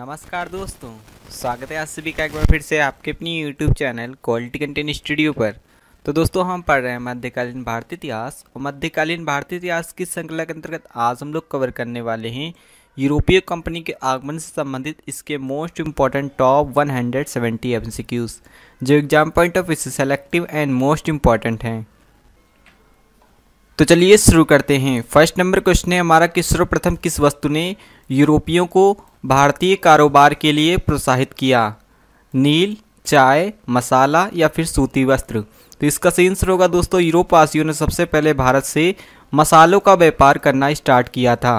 नमस्कार दोस्तों स्वागत है आज सभी का एक बार फिर से आपके अपनी YouTube channel quality content studio पर तो दोस्तों हम पढ़ रहे हैं मध्यकालीन भारतीय इतिहास और मध्यकालीन भारतीय इतिहास की श्रृंखला के अंतर्गत आज हम लोग कवर करने वाले हैं यूरोपीय कंपनी के आगमन से संबंधित इसके मोस्ट इम्पॉर्टेंट टॉप 170 हंड्रेड जो exam point of view selective and most important हैं तो चलिए शुरू करते हैं फर्स्ट नंबर क्वेश्चन है हमारा कि सर्वप्रथम किस वस्तु ने यूरोपियों को भारतीय कारोबार के लिए प्रोत्साहित किया नील चाय मसाला या फिर सूती वस्त्र तो इसका सेंसर होगा दोस्तों यूरोप वासियों ने सबसे पहले भारत से मसालों का व्यापार करना स्टार्ट किया था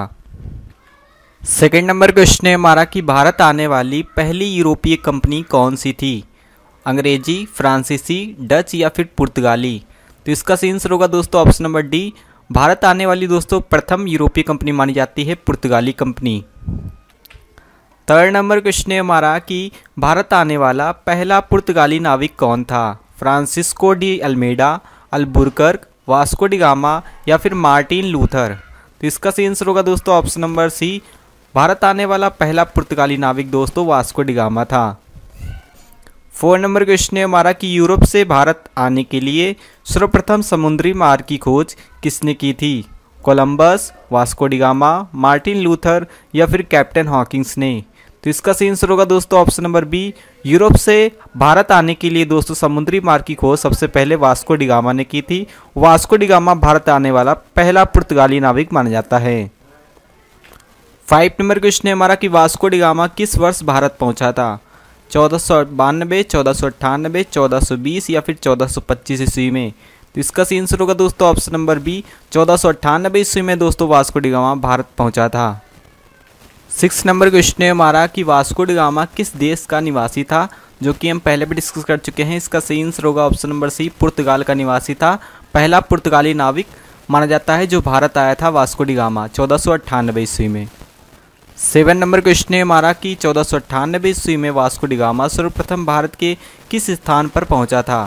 सेकेंड नंबर क्वेश्चन है हमारा कि भारत आने वाली पहली यूरोपीय कंपनी कौन सी थी अंग्रेजी फ्रांसीसी डच या फिर पुर्तगाली तो इसका आंसर होगा दोस्तों ऑप्शन नंबर डी भारत आने वाली दोस्तों प्रथम यूरोपीय कंपनी मानी जाती है पुर्तगाली कंपनी थर्ड नंबर क्वेश्चन है हमारा कि भारत आने वाला पहला पुर्तगाली नाविक कौन था Francisco de Almeida Albuquerque Vasco da Gama या फिर मार्टिन लूथर तो इसका सही आंसर होगा दोस्तों ऑप्शन नंबर सी भारत आने वाला पहला पुर्तगाली नाविक दोस्तों वास्को डिगामा था फोर नंबर क्वेश्चन है हमारा कि यूरोप से भारत आने के लिए सर्वप्रथम समुद्री मार्ग की खोज किसने की थी Columbus Vasco da Gama Martin Luther या फिर कैप्टन हॉकिंग्स ने तो इसका आंसर होगा दोस्तों ऑप्शन नंबर बी यूरोप से भारत आने के लिए दोस्तों समुद्री मार्ग की खोज सबसे पहले वास्को डिगामा ने की थी वास्को डिगामा भारत आने वाला पहला पुर्तगाली नाविक माना जाता है फाइव नंबर क्वेश्चन है हमारा कि वास्को डिगामा किस वर्ष भारत पहुंचा था चौदह सौ बानबे चौदह सौ अट्ठानबे चौदह सौ बीस या फिर चौदह सौ पच्चीस ईस्वी में तो इसका आंसर होगा दोस्तों ऑप्शन नंबर बी चौदह सौ अट्ठानबे ईस्वी में दोस्तों वास्को डिगामा भारत पहुंचा था सिक्स नंबर क्वेश्चन है हमारा कि वास्कोड गामा किस देश का निवासी था जो कि हम पहले भी डिस्कस कर चुके हैं इसका सही आंसर होगा ऑप्शन नंबर सी पुर्तगाल का निवासी था पहला पुर्तगाली नाविक माना जाता है जो भारत आया था वास्को डिगामा चौदह सौ अट्ठानबे ईस्वी में सेवन नंबर क्वेश्चन है हमारा कि चौदह सौ अट्ठानबे ईस्वी में वास्को डिगामा सर्वप्रथम भारत के किस स्थान पर पहुँचा था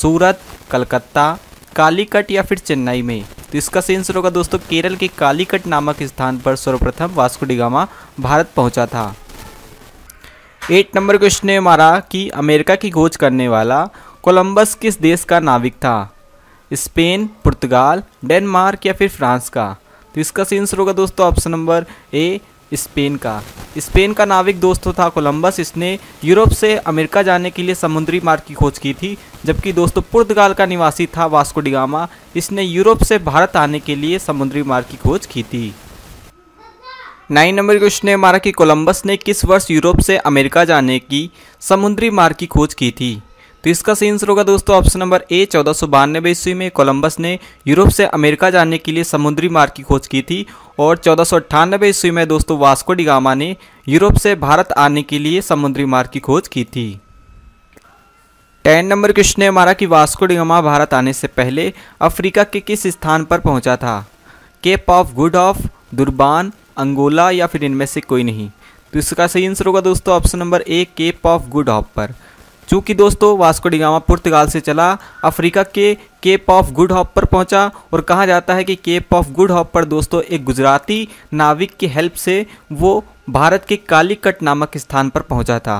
सूरत कलकत्ता कालीकट या फिर चेन्नई में तो इसका सेंसर होगा दोस्तों केरल के कालीकट नामक स्थान पर सर्वप्रथम वास्को डिगामा भारत पहुंचा था एट नंबर क्वेश्चन है हमारा कि अमेरिका की खोज करने वाला कोलंबस किस देश का नाविक था स्पेन पुर्तगाल डेनमार्क या फिर फ्रांस का तो इसका आंसर होगा दोस्तों ऑप्शन नंबर ए स्पेन का स्पेन का नाविक दोस्तों था कोलंबस इसने यूरोप से अमेरिका जाने के लिए समुद्री मार्ग की खोज की थी जबकि दोस्तों पुर्तगाल का निवासी था वास्को डिगामा इसने यूरोप से भारत आने के लिए समुद्री मार्ग की खोज की थी नाइन नंबर क्वेश्चन है हमारा कि कोलंबस ने किस वर्ष यूरोप से अमेरिका जाने की समुद्री मार्ग की खोज की थी तो इसका सही आंसर होगा दोस्तों ऑप्शन नंबर ए चौदह सौ बानबे ईस्वी में कोलंबस ने यूरोप से अमेरिका जाने के लिए समुद्री मार्ग की खोज की थी और चौदह सौ अट्ठानबे ईस्वी में दोस्तों वास्को डिगामा ने यूरोप से भारत आने के लिए समुद्री मार्ग की खोज की थी टेन नंबर क्वेश्चन है हमारा कि वास्को डिगामा भारत आने से पहले अफ्रीका के किस स्थान पर पहुंचा था Cape of Good of Durban Angola या फिर इनमें से कोई नहीं तो इसका सही आंसर होगा दोस्तों option number A Cape of Good of पर चूँकि दोस्तों वास्को डिगामा पुर्तगाल से चला अफ्रीका के केप ऑफ गुड हॉप पर पहुंचा और कहा जाता है कि केप ऑफ गुड हॉप पर दोस्तों एक गुजराती नाविक की हेल्प से वो भारत के कालीकट नामक स्थान पर पहुंचा था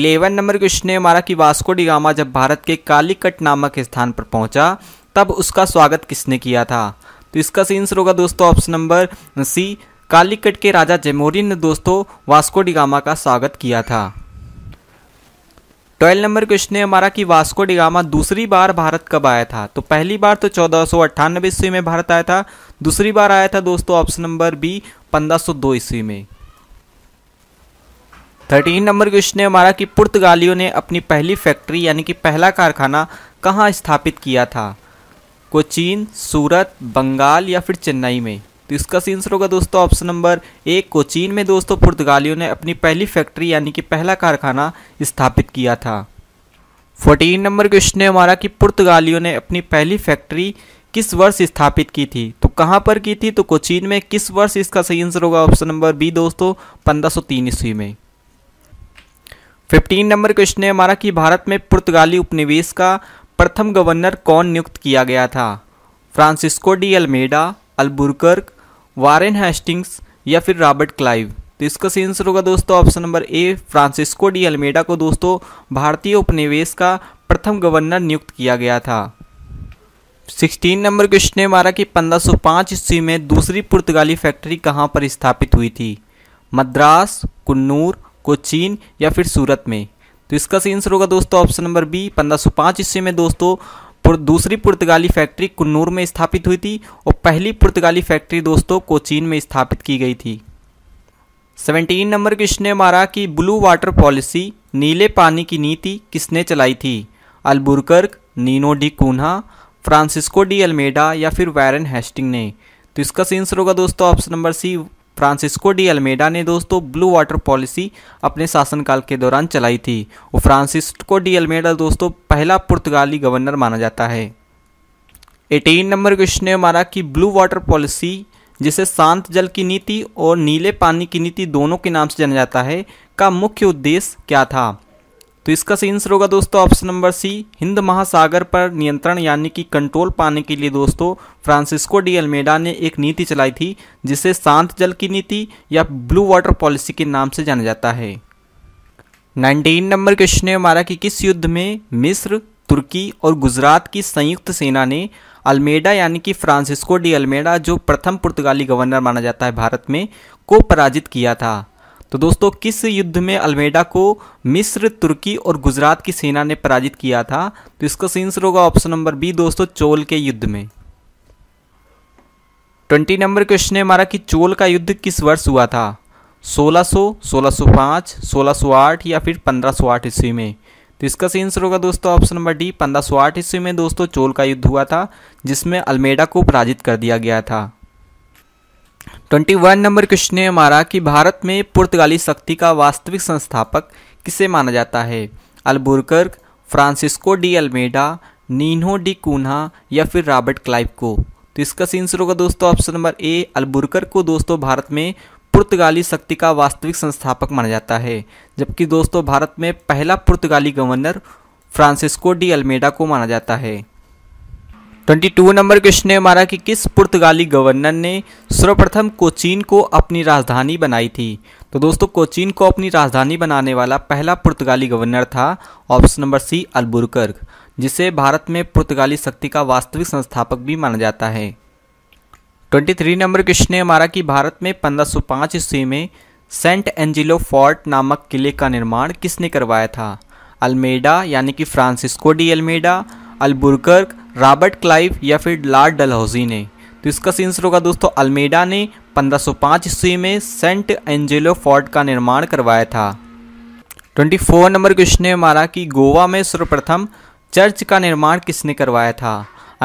इलेवन नंबर क्वेश्चन है हमारा कि वास्को डिगामा जब भारत के कालीकट नामक स्थान पर पहुँचा तब उसका स्वागत किसने किया था तो इसका सही आंसर होगा दोस्तों ऑप्शन नंबर सी कालीकट के राजा जेमोरिन ने दोस्तों वास्को डिगामा का स्वागत किया था ट्वेल्व नंबर क्वेश्चन है हमारा कि वास्को डिगामा दूसरी बार भारत कब आया था तो पहली बार तो चौदह सौ अट्ठानबे ईस्वी में भारत आया था दूसरी बार आया था दोस्तों ऑप्शन नंबर बी पंद्रह सौ दो ईस्वी में थर्टीन नंबर क्वेश्चन है हमारा कि पुर्तगालियों ने अपनी पहली फैक्ट्री यानी कि पहला कारखाना कहाँ स्थापित किया था कोचीन सूरत बंगाल या फिर चेन्नई में तो इसका आंसर होगा दोस्तों ऑप्शन नंबर एक कोचीन में दोस्तों पुर्तगालियों ने अपनी पहली फैक्ट्री यानी कि पहला कारखाना स्थापित किया था फोर्टीन नंबर क्वेश्चन है हमारा कि पुर्तगालियों ने अपनी पहली फैक्ट्री किस वर्ष स्थापित की थी तो कहाँ पर की थी तो कोचीन में किस वर्ष इसका सही आंसर होगा ऑप्शन नंबर बी दोस्तों तीन ईस्वी में 15 नंबर क्वेश्चन है हमारा कि भारत में पुर्तगाली उपनिवेश का प्रथम गवर्नर कौन नियुक्त किया गया था Francisco de Almeida Albuquerque Warren Hastings या फिर रॉबर्ट क्लाइव तो इसका सही आंसर होगा दोस्तों option number A Francisco de Almeida को दोस्तों भारतीय उपनिवेश का प्रथम गवर्नर नियुक्त किया गया था सिक्सटीन नंबर क्वेश्चन है हमारा कि 1505 ईस्वी में दूसरी पुर्तगाली फैक्ट्री कहाँ पर स्थापित हुई थी मद्रास कन्नूर कोचीन या फिर सूरत में तो इसका सही आंसर होगा दोस्तों ऑप्शन नंबर बी 1505 ईस्वी में दोस्तों दूसरी पुर्तगाली फैक्ट्री कन्नूर में स्थापित हुई थी और पहली पुर्तगाली फैक्ट्री दोस्तों कोचीन में स्थापित की गई थी सेवनटीन नंबर क्वेश्चन ने मारा कि ब्लू वाटर पॉलिसी नीले पानी की नीति किसने चलाई थी Albuquerque Nuno da Cunha Francisco de Almeida या फिर वायरन हेस्टिंग ने तो इसका आंसर होगा दोस्तों option number C Francisco de Almeida ने दोस्तों ब्लू वाटर पॉलिसी अपने शासनकाल के दौरान चलाई थी और फ्रांसिस्को डी अल्मेडा दोस्तों पहला पुर्तगाली गवर्नर माना जाता है एटीन नंबर क्वेश्चन है हमारा कि ब्लू वाटर पॉलिसी जिसे शांत जल की नीति और नीले पानी की नीति दोनों के नाम से जाना जाता है का मुख्य उद्देश्य क्या था तो इसका सही आंसर होगा दोस्तों ऑप्शन नंबर सी हिंद महासागर पर नियंत्रण यानी कि कंट्रोल पाने के लिए दोस्तों फ्रांसिस्को डी अल्मेडा ने एक नीति चलाई थी जिसे शांत जल की नीति या ब्लू वाटर पॉलिसी के नाम से जाना जाता है नाइनटीन नंबर क्वेश्चन है हमारा कि किस युद्ध में मिस्र तुर्की और गुजरात की संयुक्त सेना ने अल्मेडा यानी कि फ्रांसिस्को डी अल्मेडा जो प्रथम पुर्तगाली गवर्नर माना जाता है भारत में को पराजित किया था तो दोस्तों किस युद्ध में अल्मेडा को मिस्र तुर्की और गुजरात की सेना ने पराजित किया था तो इसका आंसर होगा ऑप्शन नंबर बी दोस्तों चोल के युद्ध में ट्वेंटी नंबर क्वेश्चन है हमारा कि चोल का युद्ध किस वर्ष हुआ था 1600, 1605, 1608 या फिर 1508 ईस्वी में तो इसका सही आंसर होगा दोस्तों ऑप्शन नंबर डी 1508 ईस्वी में दोस्तों चोल का युद्ध हुआ था जिसमें अल्मेडा को पराजित कर दिया गया था ट्वेंटी वन नंबर क्वेश्चन है हमारा कि भारत में पुर्तगाली शक्ति का वास्तविक संस्थापक किसे माना जाता है Albuquerque Francisco de Almeida Nuno da Cunha या फिर रॉबर्ट क्लाइव को तो इसका आंसर होगा दोस्तों ऑप्शन नंबर ए अलबुर्कर को दोस्तों भारत में पुर्तगाली शक्ति का वास्तविक संस्थापक माना जाता है जबकि दोस्तों भारत में पहला पुर्तगाली गवर्नर फ्रांसिस्को डी अल्मेडा को माना जाता है ट्वेंटी टू नंबर क्वेश्चन है हमारा कि किस पुर्तगाली गवर्नर ने सर्वप्रथम कोचीन को अपनी राजधानी बनाई थी तो दोस्तों कोचीन को अपनी राजधानी बनाने वाला पहला पुर्तगाली गवर्नर था ऑप्शन नंबर सी अल्बुरकर जिसे भारत में पुर्तगाली शक्ति का वास्तविक संस्थापक भी माना जाता है ट्वेंटी थ्री नंबर क्वेश्चन है हमारा कि भारत में पंद्रह सौ पाँच ईस्वी में सेंट एंजिलो फोर्ट नामक किले का निर्माण किसने करवाया था अल्मेडा यानी कि Francisco de Almeida Albuquerque Robert Clive या फिर लॉर्ड डलहौजी ने तो इसका आंसर होगा दोस्तों अल्मेडा ने 1505 ईस्वी में सेंट एंजेलो फोर्ट का निर्माण करवाया था 24 नंबर क्वेश्चन है हमारा कि गोवा में सर्वप्रथम चर्च का निर्माण किसने करवाया था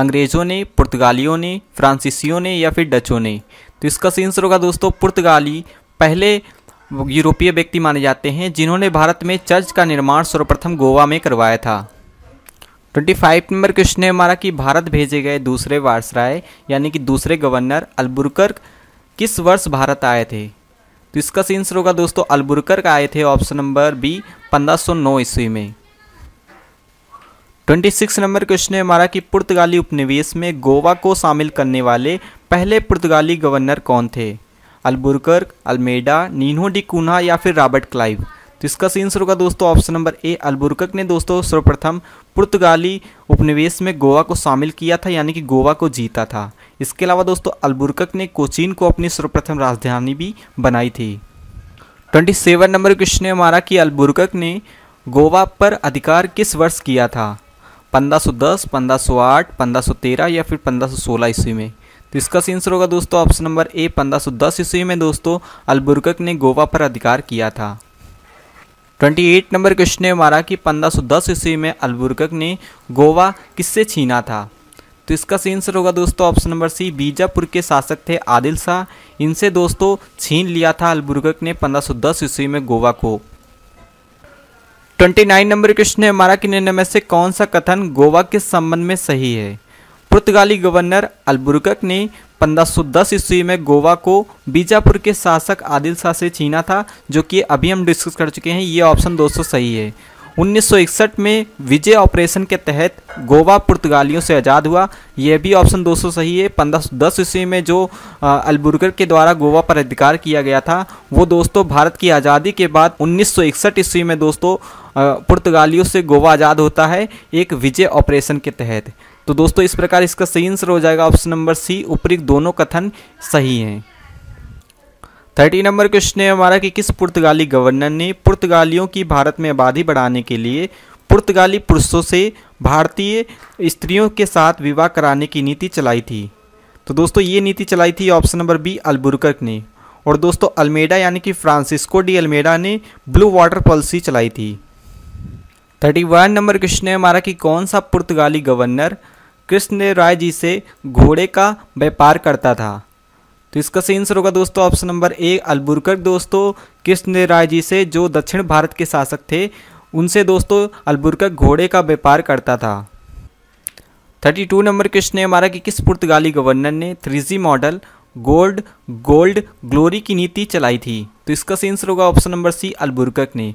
अंग्रेजों ने पुर्तगालियों ने फ्रांसीसियों ने या फिर डचों ने तो इसका आंसर होगा दोस्तों पुर्तगाली पहले यूरोपीय व्यक्ति माने जाते हैं जिन्होंने भारत में चर्च का निर्माण सर्वप्रथम गोवा में करवाया था ट्वेंटी फाइव नंबर क्वेश्चन है हमारा कि भारत भेजे गए दूसरे वायसराय यानी कि दूसरे गवर्नर अलबुरकर किस वर्ष भारत आए थे तो इसका आंसर होगा दोस्तों अलबुरकर आए थे ऑप्शन नंबर बी 1509 ईस्वी में ट्वेंटी सिक्स नंबर क्वेश्चन है हमारा कि पुर्तगाली उपनिवेश में गोवा को शामिल करने वाले पहले पुर्तगाली गवर्नर कौन थे अलबुरकर अल्मेडा नीनो डी कूना या फिर रॉबर्ट क्लाइव तो इसका सीन आंसर होगा दोस्तों ऑप्शन नंबर ए अलबुर्कक ने दोस्तों सर्वप्रथम पुर्तगाली उपनिवेश में गोवा को शामिल किया था यानी कि गोवा को जीता था इसके अलावा दोस्तों अलबुर्कक ने कोचीन को अपनी सर्वप्रथम राजधानी भी बनाई थी ट्वेंटी सेवन नंबर क्वेश्चन है हमारा कि अलबुर्कक ने गोवा पर अधिकार किस वर्ष किया था पंद्रह सौ 1513 या फिर पंद्रह ईस्वी में तो इसका आंसर होगा दोस्तों ऑप्शन नंबर ए पंद्रह ईस्वी में दोस्तों अलबुर्कक ने गोवा पर अधिकार किया था ट्वेंटी एट नंबर क्वेश्चन है हमारा कि पंद्रह सौ दस ईस्वी में अलबुर्गक ने गोवा किससे छीना था तो इसका सही आंसर होगा दोस्तों ऑप्शन नंबर सी बीजापुर के शासक थे आदिल शाह इनसे दोस्तों छीन लिया था अलबुर्गक ने दस ईस्वी में गोवा को 29 नंबर क्वेश्चन है हमारा कि निर्णय में से कौन सा कथन गोवा के संबंध में सही है पुर्तगाली गवर्नर अल्बुरकक ने 1510 ईस्वी में गोवा को बीजापुर के शासक आदिल शाह से छीना था जो कि अभी हम डिस्कस कर चुके हैं ये ऑप्शन दोस्तों सही है 1961 में विजय ऑपरेशन के तहत गोवा पुर्तगालियों से आज़ाद हुआ यह भी ऑप्शन दोस्तों सही है 1510 ईस्वी में जो अल्बुर्गर के द्वारा गोवा पर अधिकार किया गया था वो दोस्तों भारत की आज़ादी के बाद 1961 ईस्वी में दोस्तों पुर्तगालियों से गोवा आज़ाद होता है एक विजय ऑपरेशन के तहत तो दोस्तों इस प्रकार इसका सही आंसर हो जाएगा ऑप्शन नंबर सी उपरी दोनों कथन सही हैं थर्टी नंबर क्वेश्चन है हमारा कि किस पुर्तगाली गवर्नर ने पुर्तगालियों की भारत में आबादी बढ़ाने के लिए पुर्तगाली पुरुषों से भारतीय स्त्रियों के साथ विवाह कराने की नीति चलाई थी तो दोस्तों ये नीति चलाई थी ऑप्शन नंबर बी अल्बुर्कर्क ने और दोस्तों अल्मेडा यानी कि फ्रांसिस्को डी अल्मेडा ने ब्लू वाटर पॉलिसी चलाई थी थर्टी वन नंबर क्वेश्चन है हमारा कि कौन सा पुर्तगाली गवर्नर कृष्ण राय जी से घोड़े का व्यापार करता था तो इसका सही आंसर होगा दोस्तों ऑप्शन नंबर ए अलबुर्कर्क दोस्तों कृष्ण राय जी से जो दक्षिण भारत के शासक थे उनसे दोस्तों अलबुर्कर्क घोड़े का व्यापार करता था थर्टी टू नंबर क्वेश्चन है हमारा कि किस पुर्तगाली गवर्नर ने three model gold gold glory की नीति चलाई थी तो इसका सही आंसर होगा ऑप्शन नंबर सी अलबुर्कक ने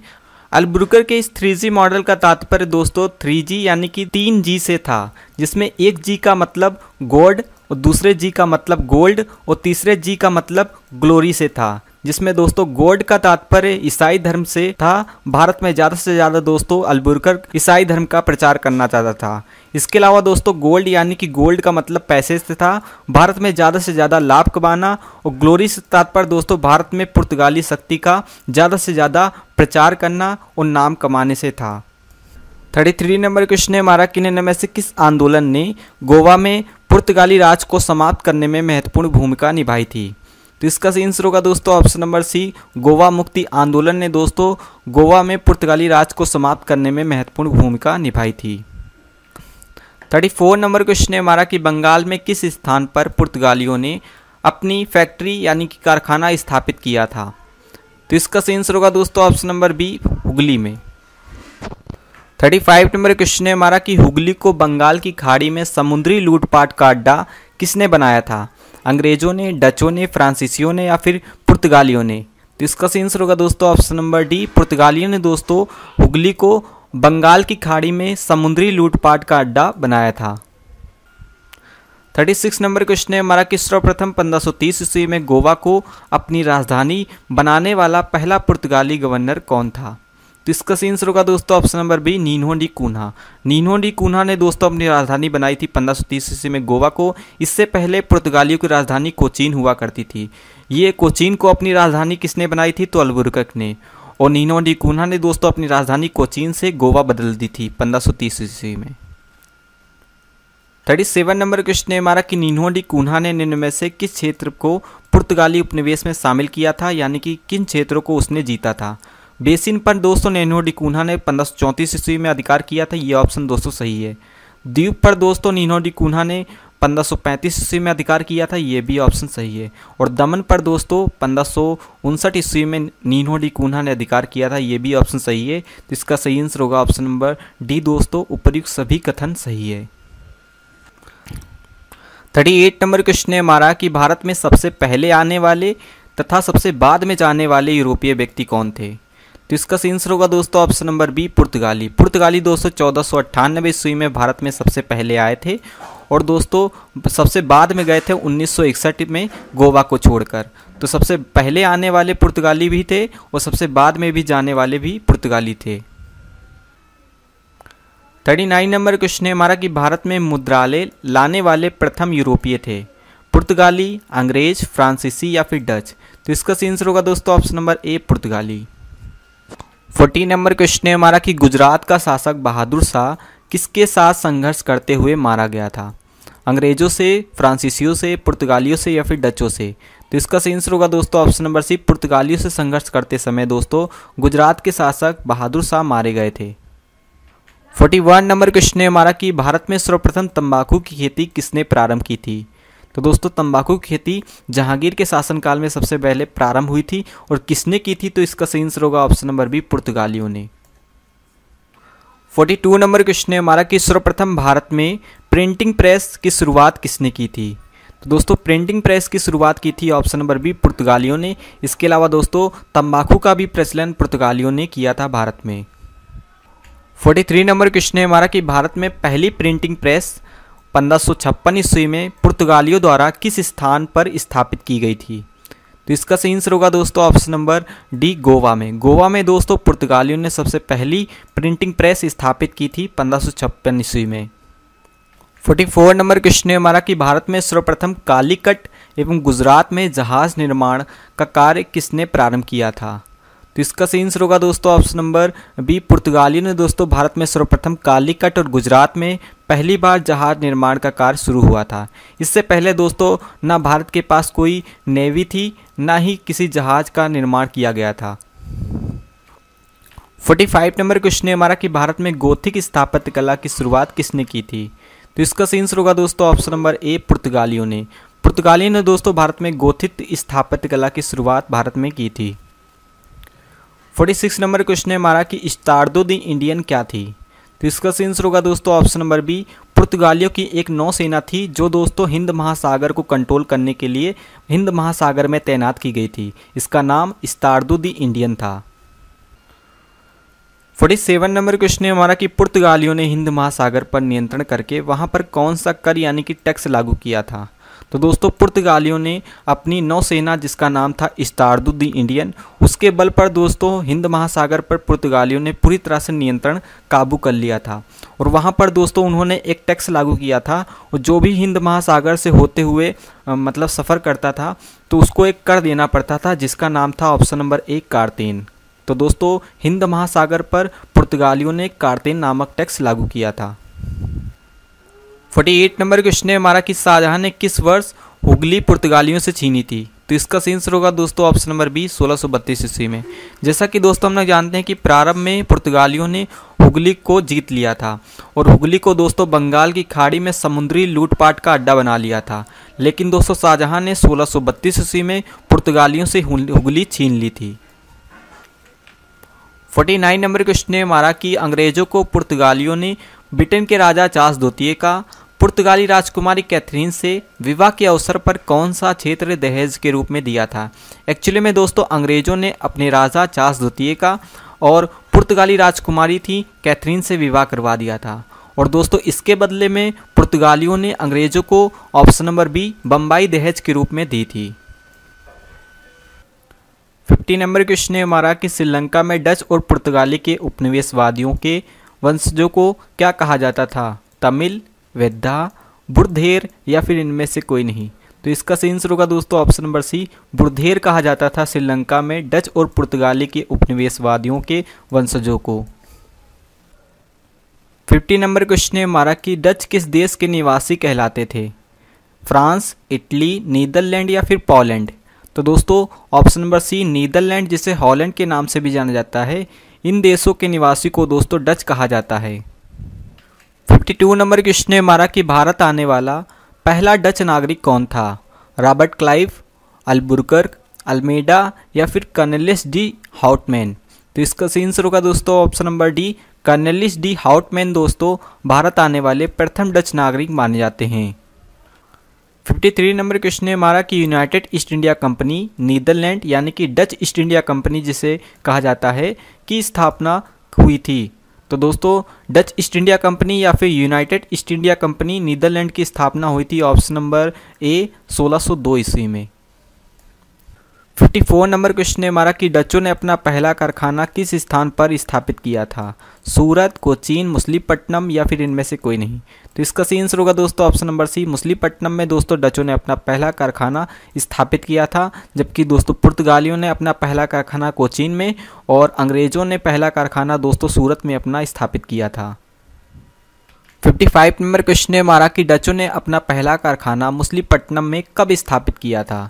अलब्रुकर के इस 3G मॉडल का तात्पर्य दोस्तों 3G यानी कि 3G से था जिसमें एक जी का मतलब गोल्ड और दूसरे जी का मतलब गोल्ड और तीसरे जी का मतलब ग्लोरी से था जिसमें दोस्तों गोल्ड का तात्पर्य ईसाई धर्म से था भारत में ज़्यादा से ज़्यादा दोस्तों अलबुरकर ईसाई धर्म का प्रचार करना चाहता था इसके अलावा दोस्तों गोल्ड यानी कि गोल्ड का मतलब पैसे से था भारत में ज़्यादा से ज़्यादा लाभ कमाना और ग्लोरी से तात्पर्य दोस्तों भारत में पुर्तगाली शक्ति का ज़्यादा से ज़्यादा प्रचार करना और नाम कमाने से था थर्टी थ्री नंबर क्वेश्चन है हमारा किन में से किस आंदोलन ने गोवा में पुर्तगाली राज को समाप्त करने में महत्वपूर्ण भूमिका निभाई थी तो इसका सही आंसर होगा दोस्तों ऑप्शन नंबर सी गोवा मुक्ति आंदोलन ने दोस्तों गोवा में पुर्तगाली राज को समाप्त करने में महत्वपूर्ण भूमिका निभाई थी थर्टी फोर नंबर क्वेश्चन है हमारा कि बंगाल में किस स्थान पर पुर्तगालियों ने अपनी फैक्ट्री यानी कि कारखाना स्थापित किया था तो इसका सही आंसर होगा दोस्तों ऑप्शन नंबर बी हुगली में थर्टी फाइव नंबर क्वेश्चन है हमारा कि हुगली को बंगाल की खाड़ी में समुद्री लूटपाट का अड्डा किसने बनाया था अंग्रेजों ने डचों ने फ्रांसीसियों ने या फिर पुर्तगालियों ने तो इसका सही आंसर होगा दोस्तों ऑप्शन नंबर डी पुर्तगालियों ने दोस्तों हुगली को बंगाल की खाड़ी में समुद्री लूटपाट का अड्डा बनाया था 36 नंबर क्वेश्चन है हमारा कि सर्वप्रथम 1530 ईस्वी में गोवा को अपनी राजधानी बनाने वाला पहला पुर्तगाली गवर्नर कौन था तो इसका शुरू होगा दोस्तों option number B Nuno Cunha Cunha Cunha ने दोस्तों अपनी राजधानी बनाई थी 1530 ईस्वी में गोवा को इससे पहले पुर्तगालियों की राजधानी कोचीन हुआ करती थी ये कोचीन को अपनी राजधानी किसने बनाई थी तो अलबुर्क ने और नीनो डी कुन्हा ने दोस्तों अपनी राजधानी कोचीन से गोवा बदल दी थी पंद्रह ईस्वी में थर्टी सेवन नंबर क्वेश्चन है हमारा कि नीनो डी कुन्हा ने निन्न में से किस क्षेत्र को पुर्तगाली उपनिवेश में शामिल किया था यानी कि किन क्षेत्रों को उसने जीता था बेसिन पर दोस्तों नीनो डी कुन्हा ने पंद्रह सौ ईस्वी में अधिकार किया था ये ऑप्शन दोस्तों सही है द्वीप पर दोस्तों नीनो डी कुन्हा ने 1535 ईस्वी में अधिकार किया था ये भी ऑप्शन सही है और दमन पर दोस्तों पंद्रह ईस्वी में नीनो डी कुन्हा ने अधिकार किया था ये भी ऑप्शन सही है तो इसका सही आंसर होगा ऑप्शन नंबर डी दोस्तों उपरयुक्त सभी कथन सही है थर्टी एट नंबर क्वेश्चन है हमारा कि भारत में सबसे पहले आने वाले तथा सबसे बाद में जाने वाले यूरोपीय व्यक्ति कौन थे तो इसका आंसर होगा दोस्तों ऑप्शन नंबर बी पुर्तगाली पुर्तगाली दोस्तों चौदह सौ अट्ठानबे ईस्वी में भारत में सबसे पहले आए थे और दोस्तों सबसे बाद में गए थे 1961 में गोवा को छोड़कर तो सबसे पहले आने वाले पुर्तगाली भी थे और सबसे बाद में भी जाने वाले भी पुर्तगाली थे थर्टी नाइन नंबर क्वेश्चन है हमारा कि भारत में मुद्रालय लाने वाले प्रथम यूरोपीय थे पुर्तगाली अंग्रेज फ्रांसीसी या फिर डच तो इसका आंसर होगा दोस्तों ऑप्शन नंबर ए पुर्तगाली फोर्टीन नंबर क्वेश्चन है हमारा कि गुजरात का शासक बहादुर शाह किसके साथ संघर्ष करते हुए मारा गया था अंग्रेजों से फ्रांसीसियों से पुर्तगालियों से या फिर डचों से तो इसका सही आंसर होगा दोस्तों ऑप्शन नंबर सी पुर्तगालियों से संघर्ष करते समय दोस्तों गुजरात के शासक बहादुर शाह मारे गए थे फोर्टी वन नंबर क्वेश्चन है हमारा कि भारत में सर्वप्रथम तंबाकू की खेती किसने प्रारंभ की थी तो दोस्तों तंबाकू की खेती जहांगीर के शासनकाल में सबसे पहले प्रारंभ हुई थी और किसने की थी तो इसका सही आंसर होगा ऑप्शन नंबर बी पुर्तगालियों ने 42 नंबर क्वेश्चन है हमारा कि सर्वप्रथम भारत में प्रिंटिंग प्रेस की शुरुआत किसने की थी तो दोस्तों प्रिंटिंग प्रेस की शुरुआत की थी ऑप्शन नंबर बी पुर्तगालियों ने इसके अलावा दोस्तों तंबाकू का भी प्रचलन पुर्तगालियों ने किया था भारत में 43 नंबर क्वेश्चन है हमारा कि भारत में पहली प्रिंटिंग प्रेस पंद्रह ईस्वी में पुर्तगालियों द्वारा किस स्थान पर स्थापित की गई थी तो इसका सही आंसर होगा दोस्तों ऑप्शन नंबर डी गोवा में गोवा में दोस्तों पुर्तगालियों ने सबसे पहली प्रिंटिंग प्रेस स्थापित की थी पंद्रह ईस्वी में फोर्टी फोर नंबर क्वेश्चन है हमारा कि भारत में सर्वप्रथम कालीकट एवं गुजरात में जहाज निर्माण का कार्य किसने प्रारंभ किया था तो इसका सही आंसर होगा दोस्तों ऑप्शन नंबर बी पुर्तगालियों ने दोस्तों भारत में सर्वप्रथम कालीकट और गुजरात में पहली बार जहाज निर्माण का कार्य शुरू हुआ था इससे पहले दोस्तों ना भारत के पास कोई नेवी थी ना ही किसी जहाज का निर्माण किया गया था 45 नंबर क्वेश्चन है हमारा कि भारत में गोथिक स्थापत्य कला की शुरुआत किसने की थी तो इसका सही आंसर होगा दोस्तों ऑप्शन नंबर ए पुर्तगालियों ने पुर्तगालियों ने दोस्तों भारत में गोथिक स्थापत्य कला की शुरुआत भारत में की थी फोर्टी सिक्स नंबर क्वेश्चन है हमारा कि स्टार्डो द इंडियन क्या थी तो इसका सेंसर होगा दोस्तों ऑप्शन नंबर बी पुर्तगालियों की एक नौसेना थी जो दोस्तों हिंद महासागर को कंट्रोल करने के लिए हिंद महासागर में तैनात की गई थी इसका नाम स्टार्डो द इंडियन था फोर्टी सेवन नंबर क्वेश्चन है हमारा कि पुर्तगालियों ने हिंद महासागर पर नियंत्रण करके वहाँ पर कौन सा कर यानी कि टैक्स लागू किया था तो दोस्तों पुर्तगालियों ने अपनी नौसेना जिसका नाम था स्टारदू दी इंडियन उसके बल पर दोस्तों हिंद महासागर पर पुर्तगालियों ने पूरी तरह से नियंत्रण काबू कर लिया था और वहाँ पर दोस्तों उन्होंने एक टैक्स लागू किया था और जो भी हिंद महासागर से होते हुए आ, मतलब सफ़र करता था तो उसको एक कर देना पड़ता था जिसका नाम था ऑप्शन नंबर एक कारतेन तो दोस्तों हिंद महासागर पर पुर्तगालियों ने कारतेन नामक टैक्स लागू किया था फोर्टी एट नंबर क्वेश्चन है हमारा कि शाहजहां ने किस वर्ष हुगली पुर्तगालियों से छीनी थी तो इसका सेंसर होगा दोस्तों ऑप्शन नंबर बी सोलह सौ बत्तीस ईस्वी में जैसा कि दोस्तों हम लोग जानते हैं कि प्रारंभ में पुर्तगालियों ने हुगली को जीत लिया था और हुगली को दोस्तों बंगाल की खाड़ी में समुद्री लूटपाट का अड्डा बना लिया था लेकिन दोस्तों शाहजहां ने सोलह सौ बत्तीस ईस्वी में पुर्तगालियों से हुगली छीन ली थी फोर्टी नाइन नंबर क्वेश्चन है हमारा कि अंग्रेज़ों को पुर्तगालियों ने ब्रिटेन के राजा चार्ल्स द्वितीय का पुर्तगाली राजकुमारी कैथरीन से विवाह के अवसर पर कौन सा क्षेत्र दहेज के रूप में दिया था एक्चुअली में दोस्तों अंग्रेजों ने अपने राजा चार्ल्स द्वितीय का और पुर्तगाली राजकुमारी थी कैथरीन से विवाह करवा दिया था और दोस्तों इसके बदले में पुर्तगालियों ने अंग्रेजों को ऑप्शन नंबर बी बम्बई दहेज के रूप में दी थी फिफ्टी नंबर क्वेश्चन है हमारा कि श्रीलंका में डच और पुर्तगाली के उपनिवेशवादियों के वंशजों को क्या कहा जाता था तमिल वैद्या बुरधेर या फिर इनमें से कोई नहीं तो इसका सही आंसर होगा दोस्तों ऑप्शन नंबर सी बुरधेर कहा जाता था श्रीलंका में डच और पुर्तगाली के उपनिवेशवादियों के वंशजों को फिफ्टी नंबर क्वेश्चन है हमारा कि डच किस देश के निवासी कहलाते थे फ्रांस इटली नीदरलैंड या फिर पोलैंड तो दोस्तों ऑप्शन नंबर सी नीदरलैंड जिसे हॉलैंड के नाम से भी जाना जाता है इन देशों के निवासी को दोस्तों डच कहा जाता है 52 नंबर क्वेश्चन ने मारा कि भारत आने वाला पहला डच नागरिक कौन था रॉबर्ट क्लाइव अलबुर्कर अल्मेडा या फिर कर्नलिस डी हाउटमैन तो इसका सही आंसर होगा दोस्तों option number D Cornelis de Houtman दोस्तों भारत आने वाले प्रथम डच नागरिक माने जाते हैं 53 नंबर क्वेश्चन ने मारा कि United East India Company Netherland यानी कि डच ईस्ट इंडिया कंपनी जिसे कहा जाता है की स्थापना हुई थी तो दोस्तों डच ईस्ट इंडिया कंपनी या फिर United East India Company Netherland की स्थापना हुई थी ऑप्शन नंबर ए 1602 ईस्वी में फिफ्टी फोर नंबर क्वेश्चन है हमारा कि डचों ने अपना पहला कारखाना किस स्थान पर स्थापित किया था सूरत कोचीन मुस्लिपट्टनम या फिर इनमें से कोई नहीं तो इसका सही आंसर होगा दोस्तों ऑप्शन नंबर सी मुस्लिपट्टनम में दोस्तों डचों ने अपना पहला कारखाना स्थापित किया था जबकि दोस्तों पुर्तगालियों ने अपना पहला कारखाना कोचीन में और अंग्रेज़ों ने पहला कारखाना दोस्तों सूरत में अपना स्थापित किया था 55 नंबर क्वेश्चन है हमारा कि डचों ने अपना पहला कारखाना मुस्लिपट्टनम में कब स्थापित किया था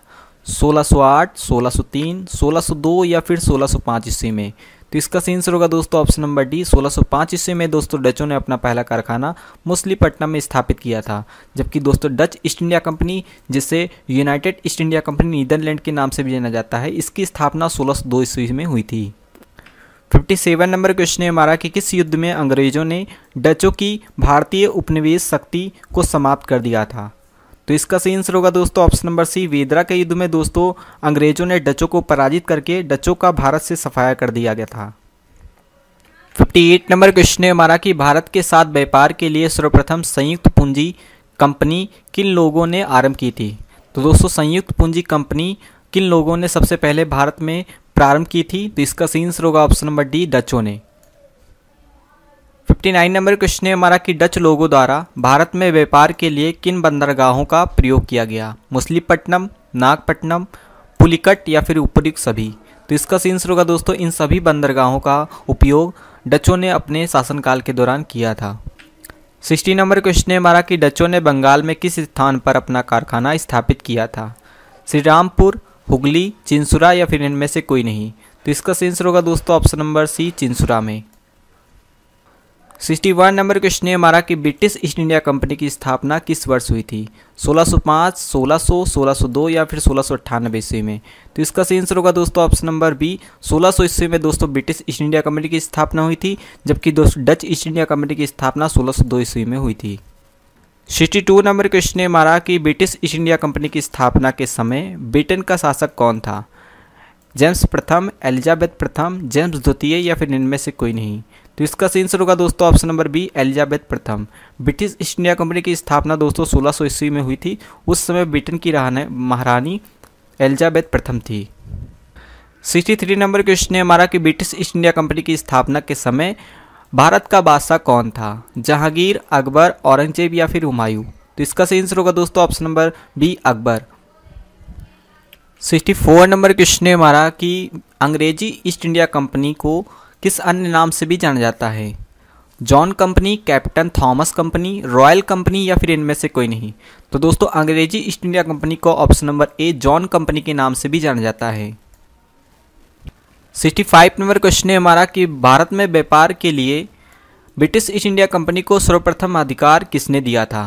1608, 1603, 1602 या फिर 1605 ईस्वी में तो इसका आंसर होगा दोस्तों ऑप्शन नंबर डी 1605 ईस्वी में दोस्तों डचों ने अपना पहला कारखाना मुस्लीपट्टनम में स्थापित किया था जबकि दोस्तों डच ईस्ट इंडिया कंपनी जिसे United East India Company Netherland के नाम से भी जाना जाता है इसकी स्थापना सोलह ईस्वी में हुई थी फिफ्टी नंबर क्वेश्चन है हमारा कि किस युद्ध में अंग्रेजों ने डचों की भारतीय उपनिवेश शक्ति को समाप्त कर दिया था तो इसका सही आंसर होगा दोस्तों ऑप्शन नंबर सी वेदरा के युद्ध में दोस्तों अंग्रेजों ने डचों को पराजित करके डचों का भारत से सफाया कर दिया गया था 58 नंबर क्वेश्चन है हमारा कि भारत के साथ व्यापार के लिए सर्वप्रथम संयुक्त पूंजी कंपनी किन लोगों ने आरंभ की थी तो दोस्तों संयुक्त पूंजी कंपनी किन लोगों ने सबसे पहले भारत में प्रारंभ की थी तो इसका सही आंसर होगा ऑप्शन नंबर डी डचों ने 59 नंबर क्वेश्चन है हमारा कि डच लोगों द्वारा भारत में व्यापार के लिए किन बंदरगाहों का प्रयोग किया गया मुस्लिपट्टनम नागपट्टनम पुलिकट या फिर उपरुक्त सभी तो इसका शुरू होगा दोस्तों इन सभी बंदरगाहों का उपयोग डचों ने अपने शासनकाल के दौरान किया था सिक्सटी नंबर क्वेश्चन है हमारा कि डचों ने बंगाल में किस स्थान पर अपना कारखाना स्थापित किया था श्री रामपुर हुगली चिंसुरा या फिर इनमें से कोई नहीं तो इसका आंसर होगा दोस्तों ऑप्शन नंबर सी चिंसुरा में सिक्सटी वन नंबर क्वेश्चन है हमारा कि ब्रिटिश ईस्ट इंडिया कंपनी की स्थापना किस वर्ष हुई थी 1605, 1600, 1602 या फिर सोलह सौ अट्ठानबे ईस्वी में तो इसका सही आंसर होगा दोस्तों ऑप्शन नंबर बी 1600 ईस्वी में दोस्तों ब्रिटिश ईस्ट इंडिया कंपनी की स्थापना हुई थी जबकि दोस्तों डच ईस्ट इंडिया कंपनी की स्थापना 1602 ईस्वी में हुई थी सिक्सटी टू नंबर क्वेश्चन है हमारा कि ब्रिटिश ईस्ट इंडिया कंपनी की स्थापना के समय ब्रिटेन का शासक कौन था जेम्स प्रथम एलिजाबेथ प्रथम जेम्स द्वितीय या फिर इनमें से कोई नहीं तो इसका सही आंसर होगा दोस्तों ऑप्शन नंबर बी एलिजाबेथ प्रथम ब्रिटिश ईस्ट इंडिया कंपनी की स्थापना दोस्तों सोलह सौ ईस्वी में हुई थी उस समय ब्रिटेन की महारानी एलिजाबेथ प्रथम थी सिक्सटी थ्री नंबर क्वेश्चन है हमारा कि ब्रिटिश ईस्ट इंडिया कंपनी की स्थापना के समय भारत का बादशाह कौन था जहांगीर अकबर औरंगजेब या फिर हुमायूं तो इसका सही आंसर होगा दोस्तों option number B Akbar sixty four number question है हमारा कि अंग्रेजी ईस्ट इंडिया कंपनी को किस अन्य नाम से भी जाना जाता है John Company Captain Thomas Company Royal Company या फिर इनमें से कोई नहीं तो दोस्तों अंग्रेजी ईस्ट इंडिया कंपनी को option number A John Company के नाम से भी जाना जाता है सिक्सटी फाइव नंबर क्वेश्चन है हमारा कि भारत में व्यापार के लिए ब्रिटिश ईस्ट इंडिया कंपनी को सर्वप्रथम अधिकार किसने दिया था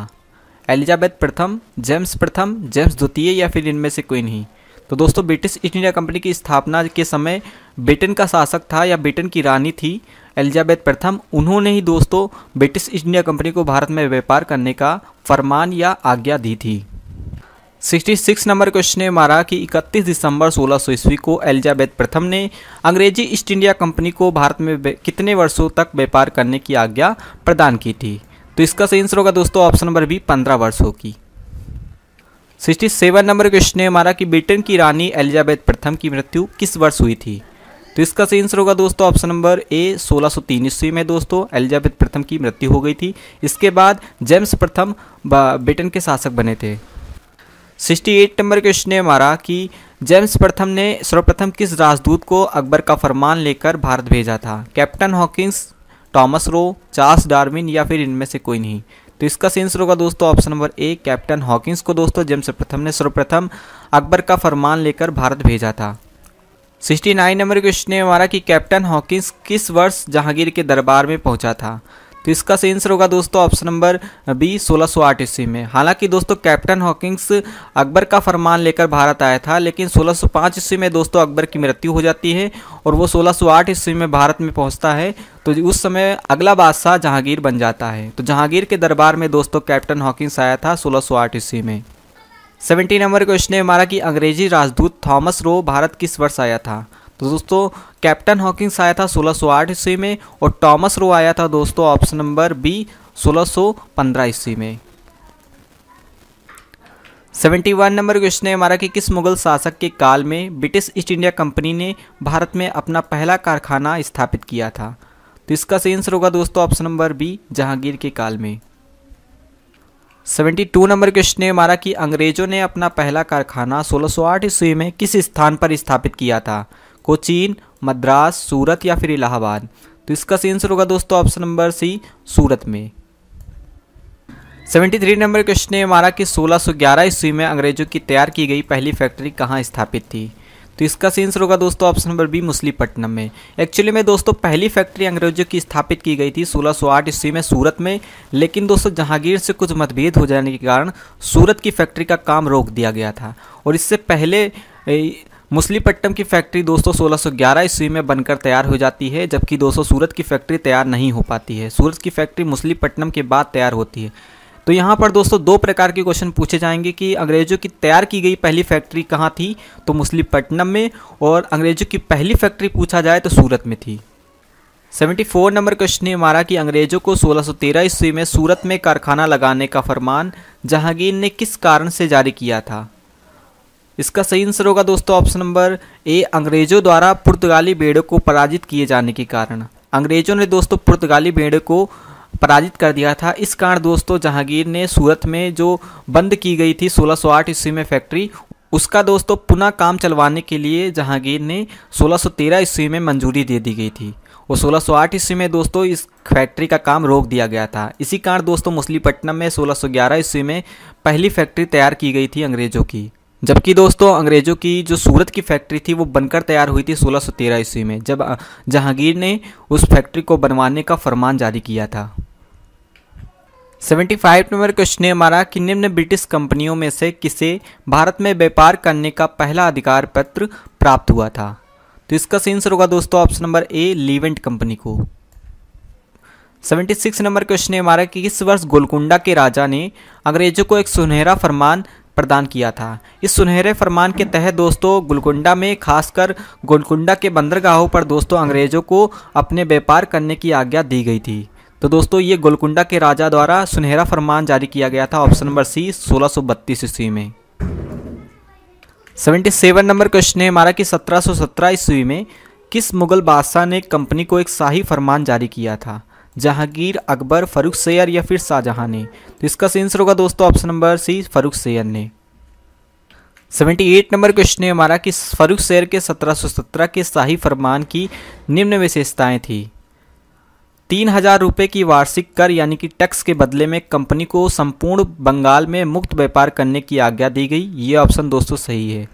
एलिजाबेथ प्रथम जेम्स प्रथम जेम्स द्वितीय या फिर इनमें से कोई नहीं तो दोस्तों ब्रिटिश ईस्ट इंडिया कंपनी की स्थापना के समय ब्रिटेन का शासक था या ब्रिटेन की रानी थी एलिजाबेथ प्रथम उन्होंने ही दोस्तों ब्रिटिश ईस्ट इंडिया कंपनी को भारत में व्यापार करने का फरमान या आज्ञा दी थी 66 नंबर क्वेश्चन है हमारा कि 31 दिसंबर सोलह सौ ईस्वी को एलिजाबेथ प्रथम ने अंग्रेजी ईस्ट इंडिया कंपनी को भारत में कितने वर्षों तक व्यापार करने की आज्ञा प्रदान की थी तो इसका सही आंसर होगा दोस्तों ऑप्शन नंबर बी पंद्रह वर्षों की सिक्सटी सेवन नंबर क्वेश्चन है हमारा कि ब्रिटेन की रानी एलिजाबेथ प्रथम की मृत्यु किस वर्ष हुई थी तो इसका सही आंसर होगा दोस्तों ऑप्शन नंबर ए 1603 सौ ईस्वी में दोस्तों एलिजाबेथ प्रथम की मृत्यु हो गई थी इसके बाद जेम्स प्रथम ब्रिटेन के शासक बने थे 68 नंबर क्वेश्चन है हमारा कि जेम्स प्रथम ने सर्वप्रथम किस राजदूत को अकबर का फरमान लेकर भारत भेजा था Captain Hawkins Thomas Roe Charles Darwin या फिर इनमें से कोई नहीं तो इसका सेंसर होगा दोस्तों option number A Captain Hawkins को दोस्तों जेम्स प्रथम ने सर्वप्रथम अकबर का फरमान लेकर भारत भेजा था सिक्सटी नाइन नंबर क्वेश्चन है हमारा कि कैप्टन हॉकिंस किस वर्ष जहांगीर के दरबार में पहुंचा था तो इसका सही आंसर होगा दोस्तों ऑप्शन नंबर बी सोलह सौ आठ ईस्वी में हालांकि दोस्तों कैप्टन हॉकिंग्स अकबर का फरमान लेकर भारत आया था लेकिन सोलह सौ पाँच ईस्वी में दोस्तों अकबर की मृत्यु हो जाती है और वो सोलह सौ आठ ईस्वी में भारत में पहुंचता है तो उस समय अगला बादशाह जहांगीर बन जाता है तो जहांगीर के दरबार में दोस्तों कैप्टन हॉकिंग्स आया था सोलह सौ आठ ईस्वी में सेवेंटी नंबर क्वेश्चन है हमारा कि अंग्रेजी राजदूत थॉमस रो भारत किस वर्ष आया था तो दोस्तों कैप्टन हॉकिंग्स आया था 1608 ईस्वी में और टॉमस रो आया था दोस्तों ऑप्शन नंबर बी 1615 ईस्वी में 71 नंबर क्वेश्चन है हमारा कि किस मुगल शासक के काल में ब्रिटिश ईस्ट इंडिया कंपनी ने भारत में अपना पहला कारखाना स्थापित किया था तो इसका सही आंसर होगा दोस्तों ऑप्शन नंबर बी जहांगीर के काल में 72 नंबर क्वेश्चन है हमारा कि अंग्रेजों ने अपना पहला कारखाना 1608 ईस्वी में किस स्थान पर स्थापित किया था कोचीन मद्रास सूरत या फिर इलाहाबाद तो इसका सही आंसर होगा दोस्तों ऑप्शन नंबर सी सूरत में 73 नंबर क्वेश्चन है हमारा कि 1611 ईस्वी में अंग्रेजों की तैयार की गई पहली फैक्ट्री कहाँ स्थापित थी तो इसका सही आंसर होगा दोस्तों ऑप्शन नंबर बी मुस्लीपट्टनम में एक्चुअली में दोस्तों पहली फैक्ट्री अंग्रेजों की स्थापित की गई थी 1608 ईस्वी में सूरत में लेकिन दोस्तों जहांगीर से कुछ मतभेद हो जाने के कारण सूरत की फैक्ट्री का काम रोक दिया गया था और इससे पहले मुस्लीपट्टम की फैक्ट्री दोस्तों ग्यारह ईस्वी में बनकर तैयार हो जाती है जबकि दोस्तों सूरत की फैक्ट्री तैयार नहीं हो पाती है सूरत की फैक्ट्री मुस्लीपट्टनम के बाद तैयार होती है तो यहाँ पर दोस्तों दो प्रकार के क्वेश्चन पूछे जाएंगे कि अंग्रेज़ों की तैयार की गई पहली फैक्ट्री कहाँ थी तो मुस्लीपट्टनम में और अंग्रेज़ों की पहली फैक्ट्री पूछा जाए तो सूरत में थी 74 नंबर क्वेश्चन है हमारा कि अंग्रेज़ों को 1613 ईस्वी में सूरत में कारखाना लगाने का फरमान जहांगीर ने किस कारण से जारी किया था इसका सही आंसर होगा दोस्तों ऑप्शन नंबर ए अंग्रेजों द्वारा पुर्तगाली बेड़ों को पराजित किए जाने के कारण अंग्रेजों ने दोस्तों पुर्तगाली बेड़ों को पराजित कर दिया था इस कारण दोस्तों जहांगीर ने सूरत में जो बंद की गई थी 1608 ईस्वी में फैक्ट्री उसका दोस्तों पुनः काम चलवाने के लिए जहांगीर ने 1613 ईस्वी में मंजूरी दे दी गई थी और 1608 ईस्वी में दोस्तों इस फैक्ट्री का काम रोक दिया गया था इसी कारण दोस्तों मुसलीपट्टनम में ग्यारह ईस्वी में पहली फैक्ट्री तैयार की गई थी अंग्रेज़ों की जबकि दोस्तों अंग्रेज़ों की जो सूरत की फैक्ट्री थी वो बनकर तैयार हुई थी 1613 ईस्वी में जब जहांगीर ने उस फैक्ट्री को बनवाने का फरमान जारी किया था 75 नंबर क्वेश्चन है हमारा कि निम्न ब्रिटिश कंपनियों में से किसे भारत में व्यापार करने का पहला अधिकार पत्र प्राप्त हुआ था तो इसका सेंसर होगा दोस्तों option number A Levant company को 76 नंबर क्वेश्चन है हमारा कि इस वर्ष गोलकुंडा के राजा ने अंग्रेजों को एक सुनहरा फरमान प्रदान किया था इस सुनहरे फरमान के तहत दोस्तों गोलकुंडा में खासकर गोलकुंडा के बंदरगाहों पर दोस्तों अंग्रेज़ों को अपने व्यापार करने की आज्ञा दी गई थी तो दोस्तों ये गोलकुंडा के राजा द्वारा सुनहरा फरमान जारी किया गया था ऑप्शन नंबर सी सोलह सौ बत्तीस ईस्वी में सेवेंटी सेवन नंबर क्वेश्चन है हमारा कि सत्रह सौ सत्रह ईस्वी में किस मुगल बादशाह ने कंपनी को एक शाही फरमान जारी किया था जहांगीर अकबर फरुख सैयर या फिर शाहजहां ने तो इसका सेंसर होगा दोस्तों option number C Farrukh Siyar ने सेवेंटी एट नंबर क्वेश्चन है हमारा कि फरुख सैर के 1717 के शाही फरमान की निम्न विशेषताएं थी तीन हजार रुपये की वार्षिक कर यानी कि टैक्स के बदले में कंपनी को संपूर्ण बंगाल में मुक्त व्यापार करने की आज्ञा दी गई ये ऑप्शन दोस्तों सही है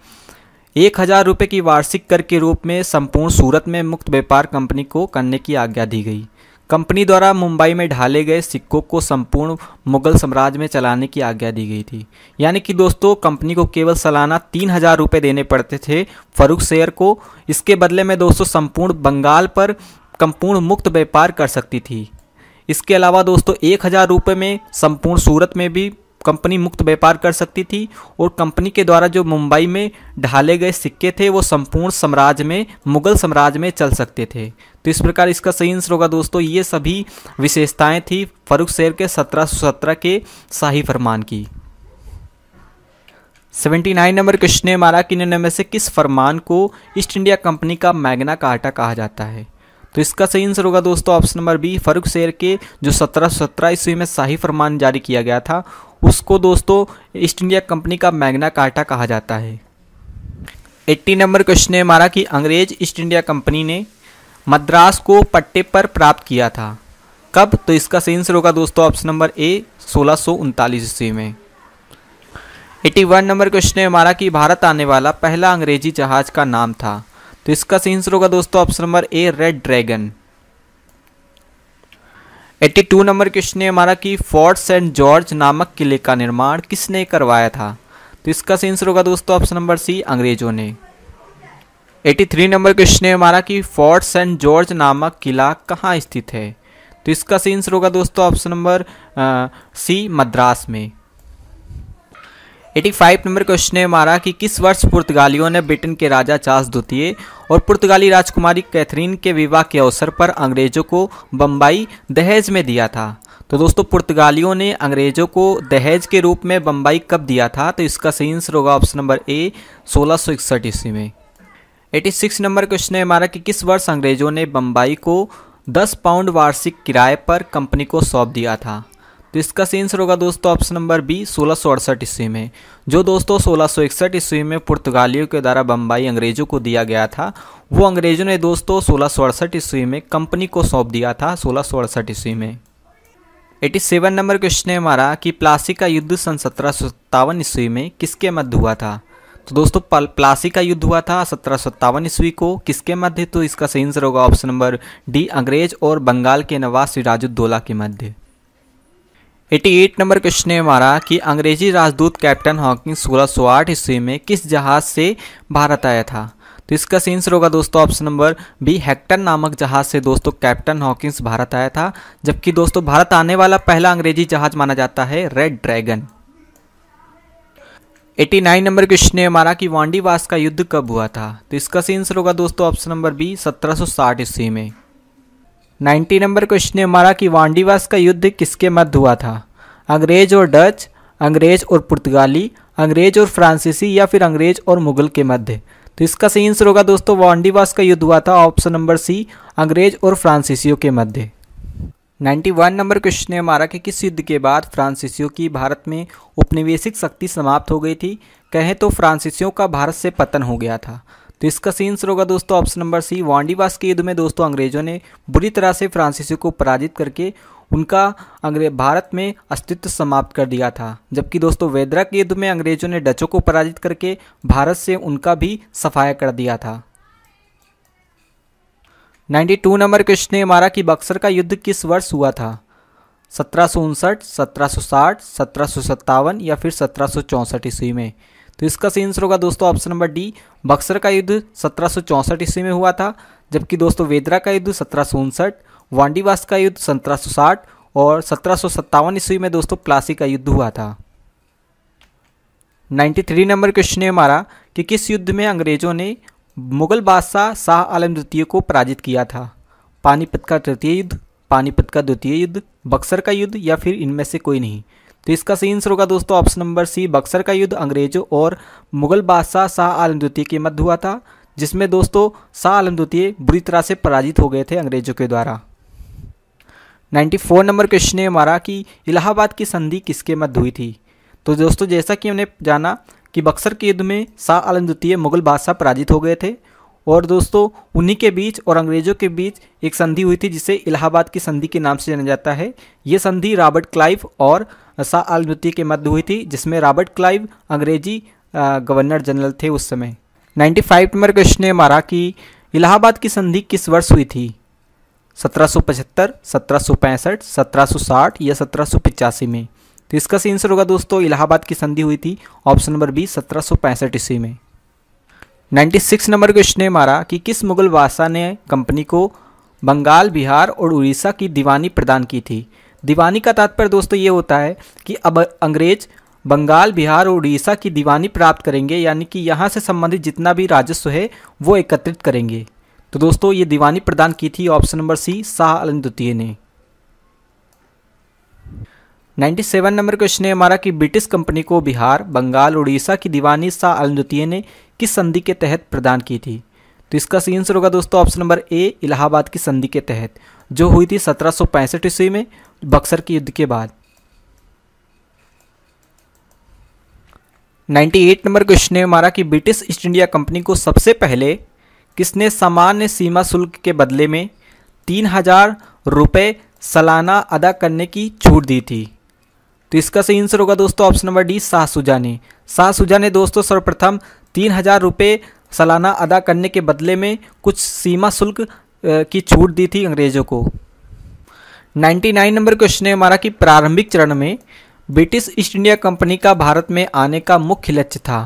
एक हज़ार रुपये की वार्षिक कर के रूप में संपूर्ण सूरत में मुक्त व्यापार कंपनी को करने की आज्ञा दी गई कंपनी द्वारा मुंबई में ढाले गए सिक्कों को संपूर्ण मुगल साम्राज्य में चलाने की आज्ञा दी गई थी यानी कि दोस्तों कंपनी को केवल सालाना तीन हज़ार रुपये देने पड़ते थे फरूख शेयर को इसके बदले में दोस्तों संपूर्ण बंगाल पर कंपूर्ण मुक्त व्यापार कर सकती थी इसके अलावा दोस्तों एक हज़ार रुपये में संपूर्ण सूरत में भी कंपनी मुक्त व्यापार कर सकती थी और कंपनी के द्वारा जो मुंबई में ढाले गए सिक्के थे वो संपूर्ण साम्राज्य में मुगल साम्राज्य में चल सकते थे तो इस प्रकार इसका सही आंसर होगा दोस्तों ये सभी विशेषताएं थी फरुख शेर के सत्रह के शाही फरमान की 79 नंबर क्वेश्चन है हमारा कि में से किस फरमान को ईस्ट इंडिया कंपनी का मैग्ना कार्टा कहा जाता है तो इसका सही आंसर होगा दोस्तों ऑप्शन नंबर बी फरुख शेर के जो सत्रह सत्रह ईस्वी में शाही फरमान जारी किया गया था उसको दोस्तों ईस्ट इंडिया कंपनी का मैग्ना कार्टा कहा जाता है एट्टी नंबर क्वेश्चन है हमारा कि अंग्रेज ईस्ट इंडिया कंपनी ने मद्रास को पट्टे पर प्राप्त किया था कब तो इसका सही आंसर होगा दोस्तों ऑप्शन नंबर ए सोलह सौ ईस्वी में एट्टी वन नंबर क्वेश्चन है हमारा कि भारत आने वाला पहला अंग्रेजी जहाज का नाम था तो इसका सही आंसर होगा दोस्तों option number A red dragon eighty two number question है हमारा कि फोर्ट सेंट जॉर्ज नामक किले का निर्माण किसने करवाया था तो इसका आंसर होगा दोस्तों ऑप्शन नंबर सी अंग्रेजों ने एट्टी थ्री नंबर क्वेश्चन है हमारा कि फोर्ट सेंट जॉर्ज नामक किला कहाँ स्थित है तो इसका आंसर होगा दोस्तों ऑप्शन नंबर सी मद्रास में एटी फाइव नंबर क्वेश्चन है हमारा कि किस वर्ष पुर्तगालियों ने ब्रिटेन के राजा चार्ल्स द्वितीय और पुर्तगाली राजकुमारी कैथरीन के विवाह के अवसर पर अंग्रेजों को बम्बई दहेज में दिया था तो दोस्तों पुर्तगालियों ने अंग्रेजों को दहेज के रूप में बम्बई कब दिया था तो इसका सही आंसर होगा ऑप्शन नंबर ए सोलह सौ इकसठ ईस्वी में एटी सिक्स नंबर क्वेश्चन है हमारा कि किस वर्ष अंग्रेजों ने बम्बई को दस पाउंड वार्षिक किराए पर कंपनी को सौंप दिया था तो इसका आंसर होगा दोस्तों ऑप्शन नंबर बी सोलह सौ अड़सठ ईस्वी में जो दोस्तों सोलह सौ इकसठ ईस्वी में पुर्तगालियों के द्वारा बम्बई अंग्रेजों को दिया गया था वो अंग्रेजों ने दोस्तों सोलह सौ अड़सठ ईस्वी में कंपनी को सौंप दिया था सोलह सौ अड़सठ ईस्वी में एटी सेवन नंबर क्वेश्चन है हमारा कि प्लासी का युद्ध सन सत्रह सौ सत्तावन ईस्वी में किसके मध्य हुआ था तो दोस्तों प्लासी का युद्ध हुआ था सत्रह सत्तावन ईस्वी को किसके मध्य तो इसका सही आंसर होगा ऑप्शन नंबर डी अंग्रेज और बंगाल के नवाब सिराजुद्दोला के मध्य 88 नंबर क्वेश्चन है हमारा कि अंग्रेजी राजदूत कैप्टन हॉकिंग सोलह आठ ईस्वी में किस जहाज से भारत आया था तो इसका सेंसर होगा दोस्तों ऑप्शन नंबर बी हेक्टर नामक जहाज से दोस्तों कैप्टन हॉकिंस भारत आया था जबकि दोस्तों भारत आने वाला पहला अंग्रेजी जहाज माना जाता है रेड ड्रैगन 89 नंबर क्वेश्चन है हमारा कि वांडीवास का युद्ध कब हुआ था तो इसका सही आंसर होगा दोस्तों ऑप्शन नंबर बी 1760 ईस्वी में नाइन्टी नंबर क्वेश्चन है हमारा कि वांडीवास का युद्ध किसके मध्य हुआ था अंग्रेज और डच अंग्रेज और पुर्तगाली अंग्रेज और फ्रांसीसी या फिर अंग्रेज और मुगल के मध्य तो इसका सही आंसर होगा दोस्तों वांडीवास का युद्ध हुआ था ऑप्शन नंबर सी अंग्रेज और फ्रांसीसियों के मध्य 91 नंबर क्वेश्चन है हमारा कि किस युद्ध के बाद फ्रांसीसियों की भारत में उपनिवेशिक शक्ति समाप्त हो गई थी कहें तो फ्रांसीसियों का भारत से पतन हो गया था तो इसका सीन सेंसर होगा दोस्तों ऑप्शन नंबर सी वांडीवास के युद्ध में दोस्तों अंग्रेजों ने बुरी तरह से फ्रांसीसी को पराजित करके उनका अंग्रेज भारत में अस्तित्व समाप्त कर दिया था जबकि दोस्तों वेदरा के युद्ध में अंग्रेजों ने डचों को पराजित करके भारत से उनका भी सफाया कर दिया था 92 नंबर क्वेश्चन है हमारा कि बक्सर का युद्ध किस वर्ष हुआ था सत्रह सौ उनसठ सत्रह सौ साठ सत्रह सौ सत्तावन या फिर सत्रह सौ चौंसठ ईस्वी में तो इसका सही आंसर होगा दोस्तों ऑप्शन नंबर डी बक्सर का युद्ध सत्रह ईस्वी में हुआ था जबकि दोस्तों वेदरा का युद्ध सत्रह वांडीवास का युद्ध सत्रह और सत्रह ईस्वी में दोस्तों प्लासी का युद्ध हुआ था 93 नंबर क्वेश्चन है हमारा कि किस युद्ध में अंग्रेजों ने मुगल बादशाह शाह आलम द्वितीय को पराजित किया था पानीपत का तृतीय युद्ध पानीपत का द्वितीय युद्ध बक्सर का युद्ध या फिर इनमें से कोई नहीं तो इसका सही आंसर होगा दोस्तों ऑप्शन नंबर सी बक्सर का युद्ध अंग्रेजों और मुगल बादशाह शाह आलम द्वितीय के मध्य हुआ था जिसमें दोस्तों शाह आलम द्वितीय बुरी तरह से पराजित हो गए थे अंग्रेजों के द्वारा 94 नंबर क्वेश्चन है हमारा कि इलाहाबाद की संधि किसके मध्य हुई थी तो दोस्तों जैसा कि हमने जाना कि बक्सर के युद्ध में शाह आलम द्वितीय मुगल बादशाह पराजित हो गए थे और दोस्तों उन्हीं के बीच और अंग्रेज़ों के बीच एक संधि हुई थी जिसे इलाहाबाद की संधि के नाम से जाना जाता है ये संधि रॉबर्ट क्लाइव और शाह आल द्वितीय के मध्य हुई थी जिसमें रॉबर्ट क्लाइव अंग्रेजी गवर्नर जनरल थे उस समय 95 नंबर क्वेश्चन ने मारा कि इलाहाबाद की संधि किस वर्ष हुई थी 1775, 1765, 1760 या सत्रह में तो इसका सही आंसर होगा दोस्तों इलाहाबाद की संधि हुई थी ऑप्शन नंबर बी सत्रह ईस्वी में 96 नंबर क्वेश्चन है हमारा कि किस मुगल बादशाह ने कंपनी को बंगाल बिहार और उड़ीसा की दीवानी प्रदान की थी दीवानी का तात्पर्य दोस्तों ये होता है कि अब अंग्रेज बंगाल बिहार और उड़ीसा की दीवानी प्राप्त करेंगे यानी कि यहाँ से संबंधित जितना भी राजस्व है वो एकत्रित करेंगे तो दोस्तों ये दीवानी प्रदान की थी option number C Shah Alam द्वितीय ने नाइन्टी सेवन नंबर क्वेश्चन है हमारा कि ब्रिटिश कंपनी को बिहार बंगाल उड़ीसा की दीवानी शाह आलम द्वितीय ने किस संधि के तहत प्रदान की थी तो इसका सही आंसर होगा दोस्तों ऑप्शन नंबर ए इलाहाबाद की संधि के तहत जो हुई थी सत्रह सौ पैंसठ ईस्वी में बक्सर के युद्ध के बाद 98 नंबर क्वेश्चन है हमारा कि ब्रिटिश ईस्ट इंडिया कंपनी को सबसे पहले किसने सामान्य सीमा शुल्क के बदले में तीन हजार रुपये सालाना अदा करने की छूट दी थी तो इसका सही आंसर होगा दोस्तों ऑप्शन नंबर डी शाह ने शाह ने दोस्तों सर्वप्रथम तीन हज़ार रुपये सालाना अदा करने के बदले में कुछ सीमा शुल्क की छूट दी थी अंग्रेज़ों को 99 नंबर क्वेश्चन है हमारा कि प्रारंभिक चरण में ब्रिटिश ईस्ट इंडिया कंपनी का भारत में आने का मुख्य लक्ष्य था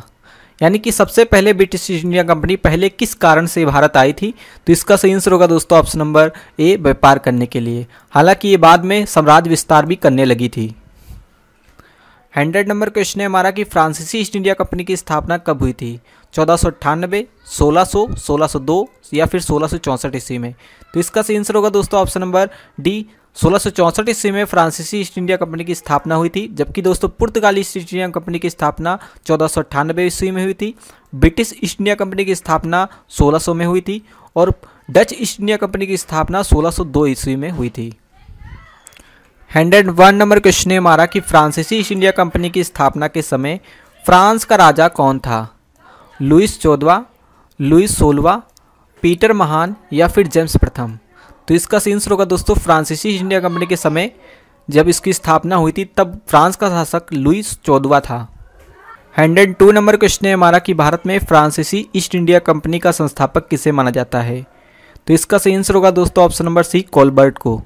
यानी कि सबसे पहले ब्रिटिश ईस्ट इंडिया कंपनी पहले किस कारण से भारत आई थी तो इसका सही आंसर होगा दोस्तों ऑप्शन नंबर ए व्यापार करने के लिए हालांकि ये बाद में साम्राज्य विस्तार भी करने लगी थी हंड्रेड नंबर क्वेश्चन है हमारा कि फ्रांसीसी ईस्ट इंडिया कंपनी की स्थापना कब हुई थी चौदह सौ अट्ठानबे सोलह सौ सोलह सौ दो या फिर सोलह सौ चौंसठ ईस्वी में तो इसका सही आंसर होगा दोस्तों ऑप्शन नंबर डी सोलह सौ चौंसठ ईस्वी में फ्रांसीसी ईस्ट इंडिया कंपनी की स्थापना हुई थी जबकि दोस्तों पुर्तगाली ईस्ट इंडिया कंपनी की स्थापना चौदह सौ अट्ठानबे ईस्वी में हुई थी ब्रिटिश ईस्ट इंडिया कंपनी की स्थापना सोलह सौ में हुई थी और डच ईस्ट इंडिया कंपनी की स्थापना सोलह सौ दो ईस्वी में हुई थी हंड्रेड वन नंबर क्वेश्चन है हमारा कि फ्रांसीसी ईस्ट इंडिया कंपनी की स्थापना के समय फ्रांस का राजा कौन था लुइस चौदवा लुइस सोलवा पीटर महान या फिर जेम्स प्रथम तो इसका आंसर होगा दोस्तों फ्रांसीसी ईस्ट इंडिया कंपनी के समय जब इसकी स्थापना हुई थी तब फ्रांस का शासक लुइस चौदवा था हंड्रेड टू नंबर क्वेश्चन है हमारा कि भारत में फ्रांसीसी ईस्ट इंडिया कंपनी का संस्थापक किसे माना जाता है तो इसका सही आंसर होगा दोस्तों ऑप्शन नंबर सी कोलबर्ट को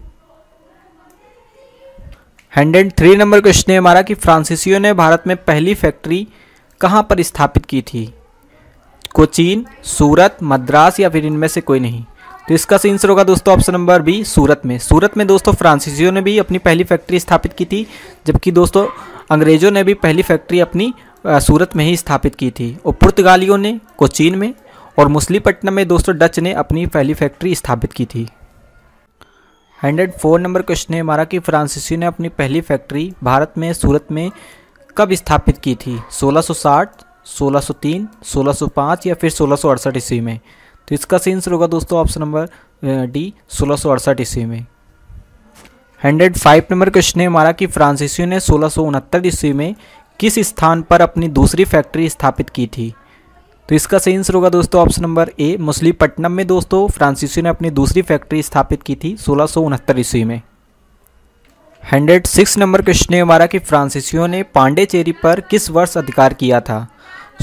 हंड्रेड थ्री नंबर क्वेश्चन है हमारा कि फ्रांसीसियों ने भारत में पहली फैक्ट्री कहाँ पर स्थापित की थी कोचीन सूरत मद्रास या फिर इनमें से कोई नहीं तो इसका सही आंसर होगा दोस्तों ऑप्शन नंबर बी सूरत में सूरत में दोस्तों फ्रांसीसियों ने भी अपनी पहली फैक्ट्री स्थापित की थी जबकि दोस्तों अंग्रेजों ने भी पहली फैक्ट्री अपनी सूरत में ही स्थापित की थी और पुर्तगालियों ने कोचीन में और मुसलीपट्टनम में दोस्तों डच ने अपनी पहली फैक्ट्री स्थापित की थी हंड्रेड फोर नंबर क्वेश्चन है हमारा कि फ्रांसीसी ने अपनी पहली फैक्ट्री भारत में सूरत में कब स्थापित की थी 1660, 1603, 1605 या फिर सोलह ईस्वी में तो इसका आंसर होगा दोस्तों ऑप्शन नंबर डी सोलह ईस्वी में हंड्रेड फाइव नंबर क्वेश्चन है हमारा कि फ्रांसीसी ने सोलह ईस्वी में किस स्थान पर अपनी दूसरी फैक्ट्री स्थापित की थी तो इसका सही आंसर होगा दोस्तों ऑप्शन नंबर ए पट्टनम में दोस्तों फ्रांसीसी ने अपनी दूसरी फैक्ट्री स्थापित की थी सोलह सौ ईस्वी में हंड्रेड सिक्स नंबर क्वेश्चन है हमारा कि फ्रांसीसियों ने पांडेचेरी पर किस वर्ष अधिकार किया था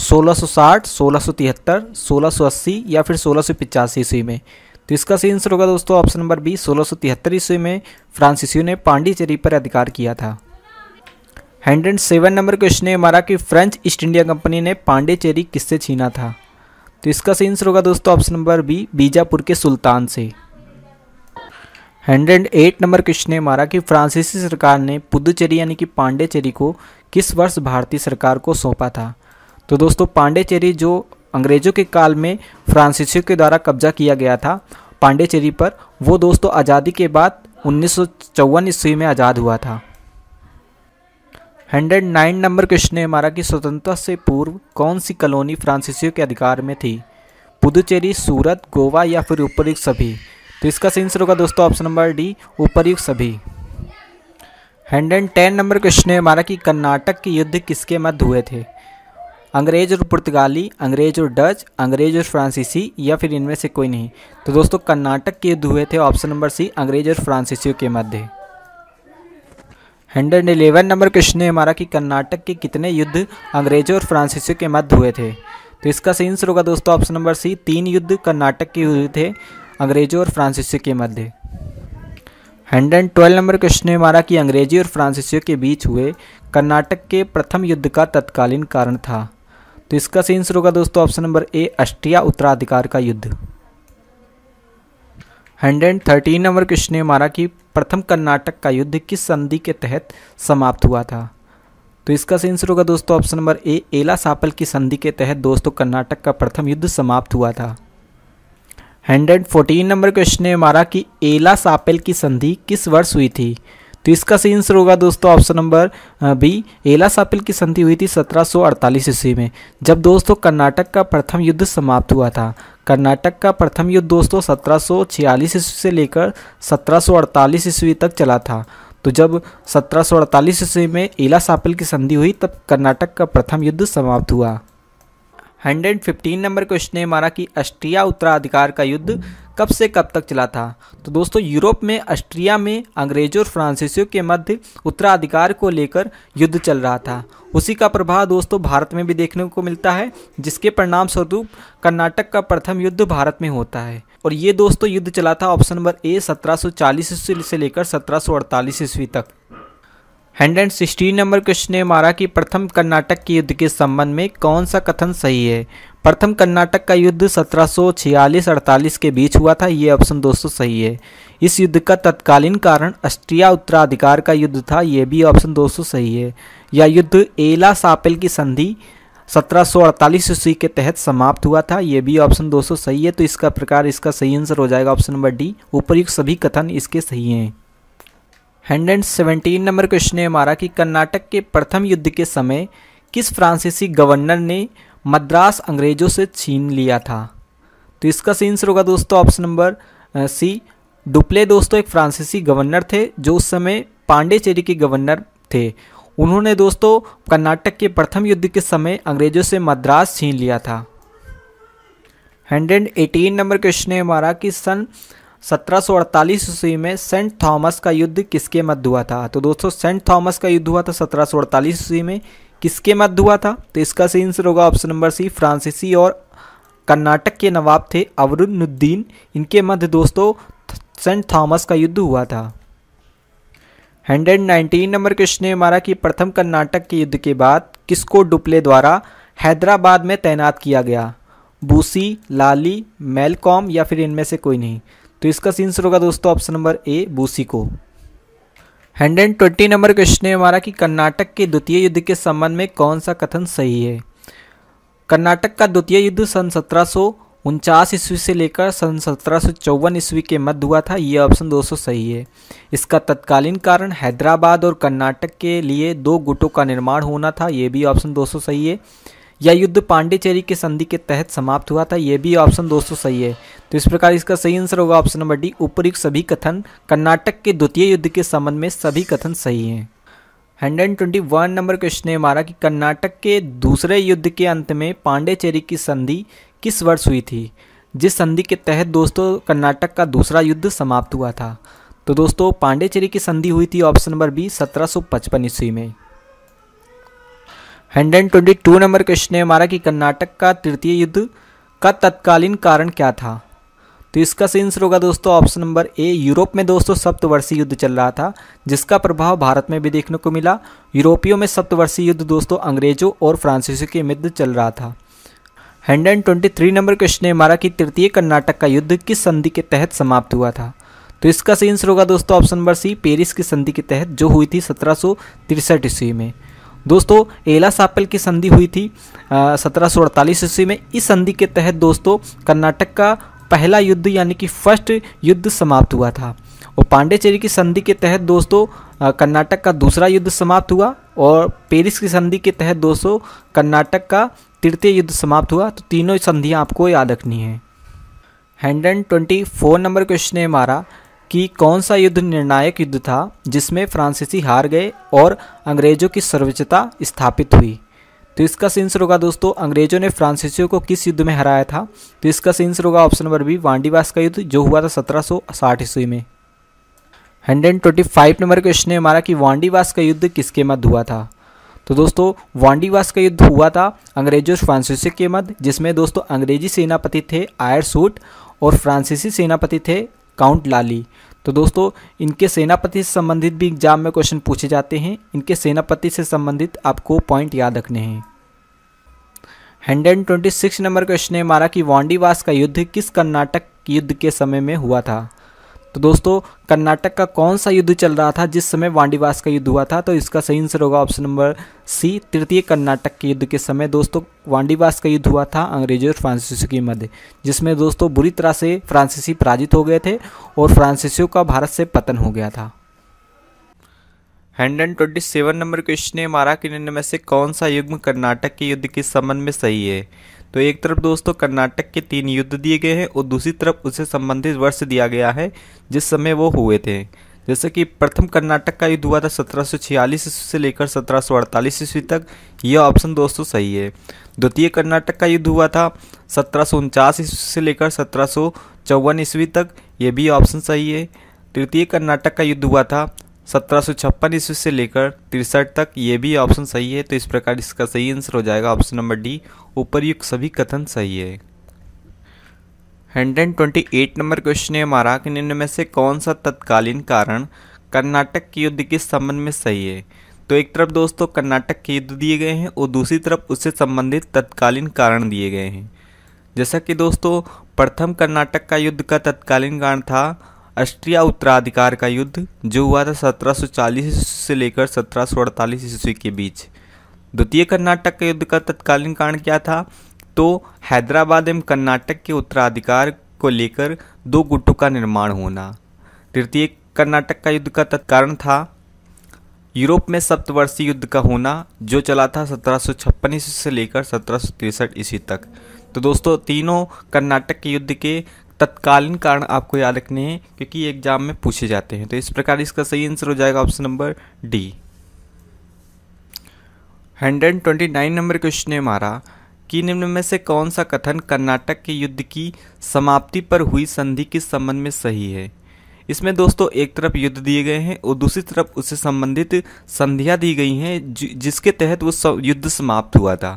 1660, 1673, 1680 या फिर सोलह सौ ईस्वी में तो इसका सही आंसर होगा दोस्तों ऑप्शन नंबर बी सोलह ईस्वी में फ्रांसीसियों ने पांडेचेरी पर अधिकार किया था हंड्रेड सेवन नंबर क्वेश्चन है हमारा कि फ्रेंच ईस्ट इंडिया कंपनी ने पांडेचेरी किससे छीना था तो इसका सही आंसर होगा दोस्तों ऑप्शन नंबर बी बीजापुर के सुल्तान से हंड्रेड एट नंबर क्वेश्चन है हमारा कि फ्रांसीसी सरकार ने पुदुचेरी यानी कि पांडेचेरी को किस वर्ष भारतीय सरकार को सौंपा था तो दोस्तों पांडेचेरी जो अंग्रेजों के काल में फ्रांसीसियों के द्वारा कब्जा किया गया था पांडेचेरी पर वो दोस्तों आज़ादी के बाद उन्नीस ईस्वी में आज़ाद हुआ था हंड्रेड नाइन नंबर क्वेश्चन है हमारा कि स्वतंत्रता से पूर्व कौन सी कॉलोनी फ्रांसीसियों के अधिकार में थी पुदुचेरी सूरत गोवा या फिर उपरयुक्त सभी तो इसका सही आंसर होगा दोस्तों ऑप्शन नंबर डी उपरयुक्त सभी हंड्रेड टेन नंबर क्वेश्चन है हमारा कि कर्नाटक के युद्ध किसके मध्य हुए थे अंग्रेज और पुर्तगाली अंग्रेज और डच अंग्रेज और फ्रांसीसी या फिर इनमें से कोई नहीं तो दोस्तों कर्नाटक के युद्ध हुए थे ऑप्शन नंबर सी अंग्रेज और फ्रांसीसियों के मध्य हंड्रेड एलेवन नंबर क्वेश्चन है हमारा कि कर्नाटक के कितने युद्ध अंग्रेजों और फ्रांसीसियों के मध्य हुए थे तो इसका सही आंसर होगा दोस्तों ऑप्शन नंबर सी तीन युद्ध कर्नाटक के हुए थे अंग्रेजों और फ्रांसीसियों के मध्य हंड्रेड ट्वेल्व नंबर क्वेश्चन है हमारा कि अंग्रेजी और फ्रांसीसियों के बीच हुए कर्नाटक के प्रथम युद्ध का तत्कालीन कारण था तो इसका सही आंसर होगा दोस्तों ऑप्शन नंबर ए अष्टिया उत्तराधिकार का युद्ध हंड्रेड थर्टीन नंबर क्वेश्चन ने हमारा कि प्रथम कर्नाटक का युद्ध किस संधि के तहत समाप्त हुआ था तो इसका आंसर होगा दोस्तों ऑप्शन नंबर ए एला सापल की संधि के तहत दोस्तों कर्नाटक का प्रथम युद्ध समाप्त हुआ था हंड्रेड फोर्टीन नंबर क्वेश्चन है हमारा कि एला सापल की संधि किस वर्ष हुई थी तो इसका सही आंसर होगा दोस्तों ऑप्शन नंबर बी एला सापल की संधि हुई थी 1748 ईस्वी में जब दोस्तों कर्नाटक का प्रथम युद्ध समाप्त हुआ था कर्नाटक का प्रथम युद्ध दोस्तों 1746 ईस्वी से लेकर 1748 ईस्वी तक चला था तो जब 1748 ईस्वी में एला सापल की संधि हुई तब कर्नाटक का प्रथम युद्ध समाप्त हुआ 115 नंबर क्वेश्चन है हमारा कि अष्ट्रिया उत्तराधिकार का युद्ध कब से कब तक चला था तो दोस्तों यूरोप में ऑस्ट्रिया में अंग्रेजों और फ्रांसीसियों के मध्य उत्तराधिकार को लेकर युद्ध चल रहा था उसी का प्रभाव दोस्तों भारत में भी देखने को मिलता है जिसके परिणाम स्वरूप कर्नाटक का प्रथम युद्ध भारत में होता है और ये दोस्तों युद्ध चला था ऑप्शन नंबर ए 1740 ईस्वी से लेकर 1748 ईस्वी तक hundred and sixteen number question ने मारा कि प्रथम कर्नाटक के युद्ध के संबंध में कौन सा कथन सही है प्रथम कर्नाटक का युद्ध 1746-48 के बीच हुआ था ये ऑप्शन दोस्तों सही है इस युद्ध का तत्कालीन कारण अस्ट्रिया उत्तराधिकार का युद्ध था ये भी ऑप्शन दोस्तों सही है यह युद्ध एला सापेल की संधि 1748 ईस्वी के तहत समाप्त हुआ था ये भी ऑप्शन दोस्तों सही है तो इसका प्रकार इसका सही आंसर हो जाएगा ऑप्शन नंबर डी उपरयुक्त सभी कथन इसके सही हैं एंड सेवेंटीन नंबर क्वेश्चन है हमारा कि कर्नाटक के प्रथम युद्ध के समय किस फ्रांसीसी गवर्नर ने मद्रास अंग्रेज़ों से छीन लिया था तो इसका आंसर होगा दोस्तों ऑप्शन नंबर सी डुप्ले दोस्तों एक फ्रांसीसी गवर्नर थे जो उस समय पांडेचेरी के गवर्नर थे उन्होंने दोस्तों कर्नाटक के प्रथम युद्ध के समय अंग्रेजों से मद्रास छीन लिया था हंड्रेड एटीन नंबर क्वेश्चन है हमारा कि सन 1748 ईस्वी में सेंट थॉमस का युद्ध किसके मध्य हुआ था तो दोस्तों सेंट थॉमस का युद्ध हुआ था 1748 ईस्वी में किसके मध्य हुआ था तो इसका सही आंसर होगा ऑप्शन नंबर सी फ्रांसीसी और कर्नाटक के नवाब थे अवरुद्दीन इनके मध्य दोस्तों सेंट थॉमस का युद्ध हुआ था हंड्रेड नाइनटीन नंबर क्वेश्चन है हमारा कि प्रथम कर्नाटक के युद्ध के बाद किसको डुप्ले द्वारा हैदराबाद में तैनात किया गया बूसी लाली मेलकॉम या फिर इनमें से कोई नहीं तो इसका आंसर होगा दोस्तों ऑप्शन नंबर ए बूसी को हंड्रेड ट्वेंटी नंबर क्वेश्चन है हमारा कि कर्नाटक के द्वितीय युद्ध के संबंध में कौन सा कथन सही है कर्नाटक का द्वितीय युद्ध सन सत्रह उनचास ईस्वी से लेकर सन सत्रह सौ चौवन ईस्वी के मध्य हुआ था ये ऑप्शन दो सौ सही है इसका तत्कालीन कारण हैदराबाद और कर्नाटक के लिए दो गुटों का निर्माण होना था ये भी ऑप्शन सौ सही है यह युद्ध पांडेचेरी के संधि के तहत समाप्त हुआ था यह भी ऑप्शन दोस्तों सही है तो इस प्रकार इसका सही आंसर होगा ऑप्शन नंबर डी उपयुक्त सभी कथन कर्नाटक के द्वितीय युद्ध के संबंध में सभी कथन सही हैं hundred twenty one number question है हमारा कि कर्नाटक के दूसरे युद्ध के अंत में पांडेचेरी की संधि किस वर्ष हुई थी जिस संधि के तहत दोस्तों कर्नाटक का दूसरा युद्ध समाप्त हुआ था तो दोस्तों पांडेचेरी की संधि हुई थी ऑप्शन नंबर बी 1755 ईस्वी में hundred twenty two number question है हमारा कि कर्नाटक का तृतीय युद्ध का तत्कालीन कारण क्या था तो इसका सही आंसर होगा दोस्तों ऑप्शन नंबर ए यूरोप में दोस्तों सप्तवर्षीय युद्ध चल रहा था जिसका प्रभाव भारत में भी देखने को मिला यूरोपियों में सप्तवर्षीय युद्ध दोस्तों अंग्रेजों और फ्रांसीसियों के मध्य चल रहा था hundred twenty three number question है हमारा कि तृतीय कर्नाटक का युद्ध किस संधि के तहत समाप्त हुआ था तो इसका सही आंसर होगा दोस्तों ऑप्शन नंबर सी पेरिस की संधि के तहत जो हुई थी सत्रह ईस्वी में दोस्तों एला सापल की संधि हुई थी सत्रह सौ अड़तालीस ईस्वी में इस संधि के तहत दोस्तों कर्नाटक का पहला युद्ध यानी कि फर्स्ट युद्ध समाप्त हुआ था और पांडेचेरी की संधि के तहत दोस्तों कर्नाटक का दूसरा युद्ध समाप्त हुआ और पेरिस की संधि के तहत दोस्तों कर्नाटक का तृतीय युद्ध समाप्त हुआ तो तीनों संधियाँ आपको याद रखनी है hundred twenty four number question है हमारा कि कौन सा युद्ध निर्णायक युद्ध था जिसमें फ्रांसीसी हार गए और अंग्रेजों की सर्वोच्चता स्थापित हुई तो इसका सिंसर होगा दोस्तों अंग्रेजों ने फ्रांसीसियों को किस युद्ध में हराया था तो इसका सिंसर होगा ऑप्शन नंबर बी वांडीवास का युद्ध जो हुआ था सत्रह सौ साठ ईस्वी में hundred twenty five number question है हमारा कि वांडीवास का युद्ध किसके मध्य हुआ था तो दोस्तों वांडीवास का युद्ध हुआ था अंग्रेजों फ्रांसीसी के मध्य जिसमें दोस्तों अंग्रेजी सेनापति थे आयर सूट और फ्रांसीसी सेनापति थे काउंट लाली तो दोस्तों इनके सेनापति से संबंधित भी एग्जाम में क्वेश्चन पूछे जाते हैं इनके सेनापति से संबंधित आपको पॉइंट याद रखने हैं hundred twenty six number question है हमारा कि वांडीवास का युद्ध किस कर्नाटक युद्ध के समय में हुआ था तो दोस्तों कर्नाटक का कौन सा युद्ध चल रहा था जिस समय वांडीवास का युद्ध हुआ था तो इसका सही आंसर होगा ऑप्शन नंबर सी तृतीय कर्नाटक के युद्ध के समय दोस्तों वांडीवास का युद्ध हुआ था अंग्रेजों और फ्रांसीसियों के मध्य जिसमें दोस्तों बुरी तरह से फ्रांसीसी पराजित हो गए थे और फ्रांसीसियों का भारत से पतन हो गया था hundred twenty seven number question है हमारा कि में से कौन सा युग्म कर्नाटक के युद्ध के संबंध में सही है तो एक तरफ दोस्तों कर्नाटक के तीन युद्ध दिए गए हैं और दूसरी तरफ उसे संबंधित वर्ष दिया गया है जिस समय वो हुए थे जैसे कि प्रथम कर्नाटक का युद्ध हुआ था सत्रह ईस्वी से लेकर सत्रह ईस्वी तक यह ऑप्शन दोस्तों सही है द्वितीय कर्नाटक का युद्ध हुआ था सत्रह ईस्वी से लेकर सत्रह ईस्वी तक यह भी ऑप्शन सही है तृतीय कर्नाटक का युद्ध हुआ था सत्रह ईस्वी से लेकर तिरसठ तक ये भी ऑप्शन सही है तो इस प्रकार इसका सही आंसर हो जाएगा ऑप्शन नंबर डी उपरयुक्त सभी कथन सही है hundred twenty eight number question है हमारा कि निम्न में से कौन सा तत्कालीन कारण कर्नाटक के युद्ध के संबंध में सही है तो एक तरफ दोस्तों कर्नाटक के युद्ध दिए गए हैं और दूसरी तरफ उससे संबंधित तत्कालीन कारण दिए गए हैं जैसा कि दोस्तों प्रथम कर्नाटक का युद्ध का तत्कालीन कारण था ऑस्ट्रिया उत्तराधिकार का युद्ध जो हुआ था 1740 से लेकर 1748 ईस्वी के बीच द्वितीय कर्नाटक के युद्ध का तत्कालीन कारण क्या था तो हैदराबाद एवं कर्नाटक के उत्तराधिकार को लेकर दो गुटों का निर्माण होना तृतीय कर्नाटक का युद्ध का तत्कारण था यूरोप में सप्तवर्षीय युद्ध का होना जो चला था सत्रह ईस्वी से लेकर सत्रह ईस्वी तक तो दोस्तों तीनों कर्नाटक के युद्ध के तत्कालीन कारण आपको याद रखने हैं क्योंकि ये एग्जाम में पूछे जाते हैं तो इस प्रकार इसका सही आंसर हो जाएगा option number D hundred twenty nine number question है हमारा कि निम्न में से कौन सा कथन कर्नाटक के युद्ध की समाप्ति पर हुई संधि के संबंध में सही है इसमें दोस्तों एक तरफ युद्ध दिए गए हैं और दूसरी तरफ उससे संबंधित संधियाँ दी गई हैं जिसके तहत वो युद्ध समाप्त हुआ था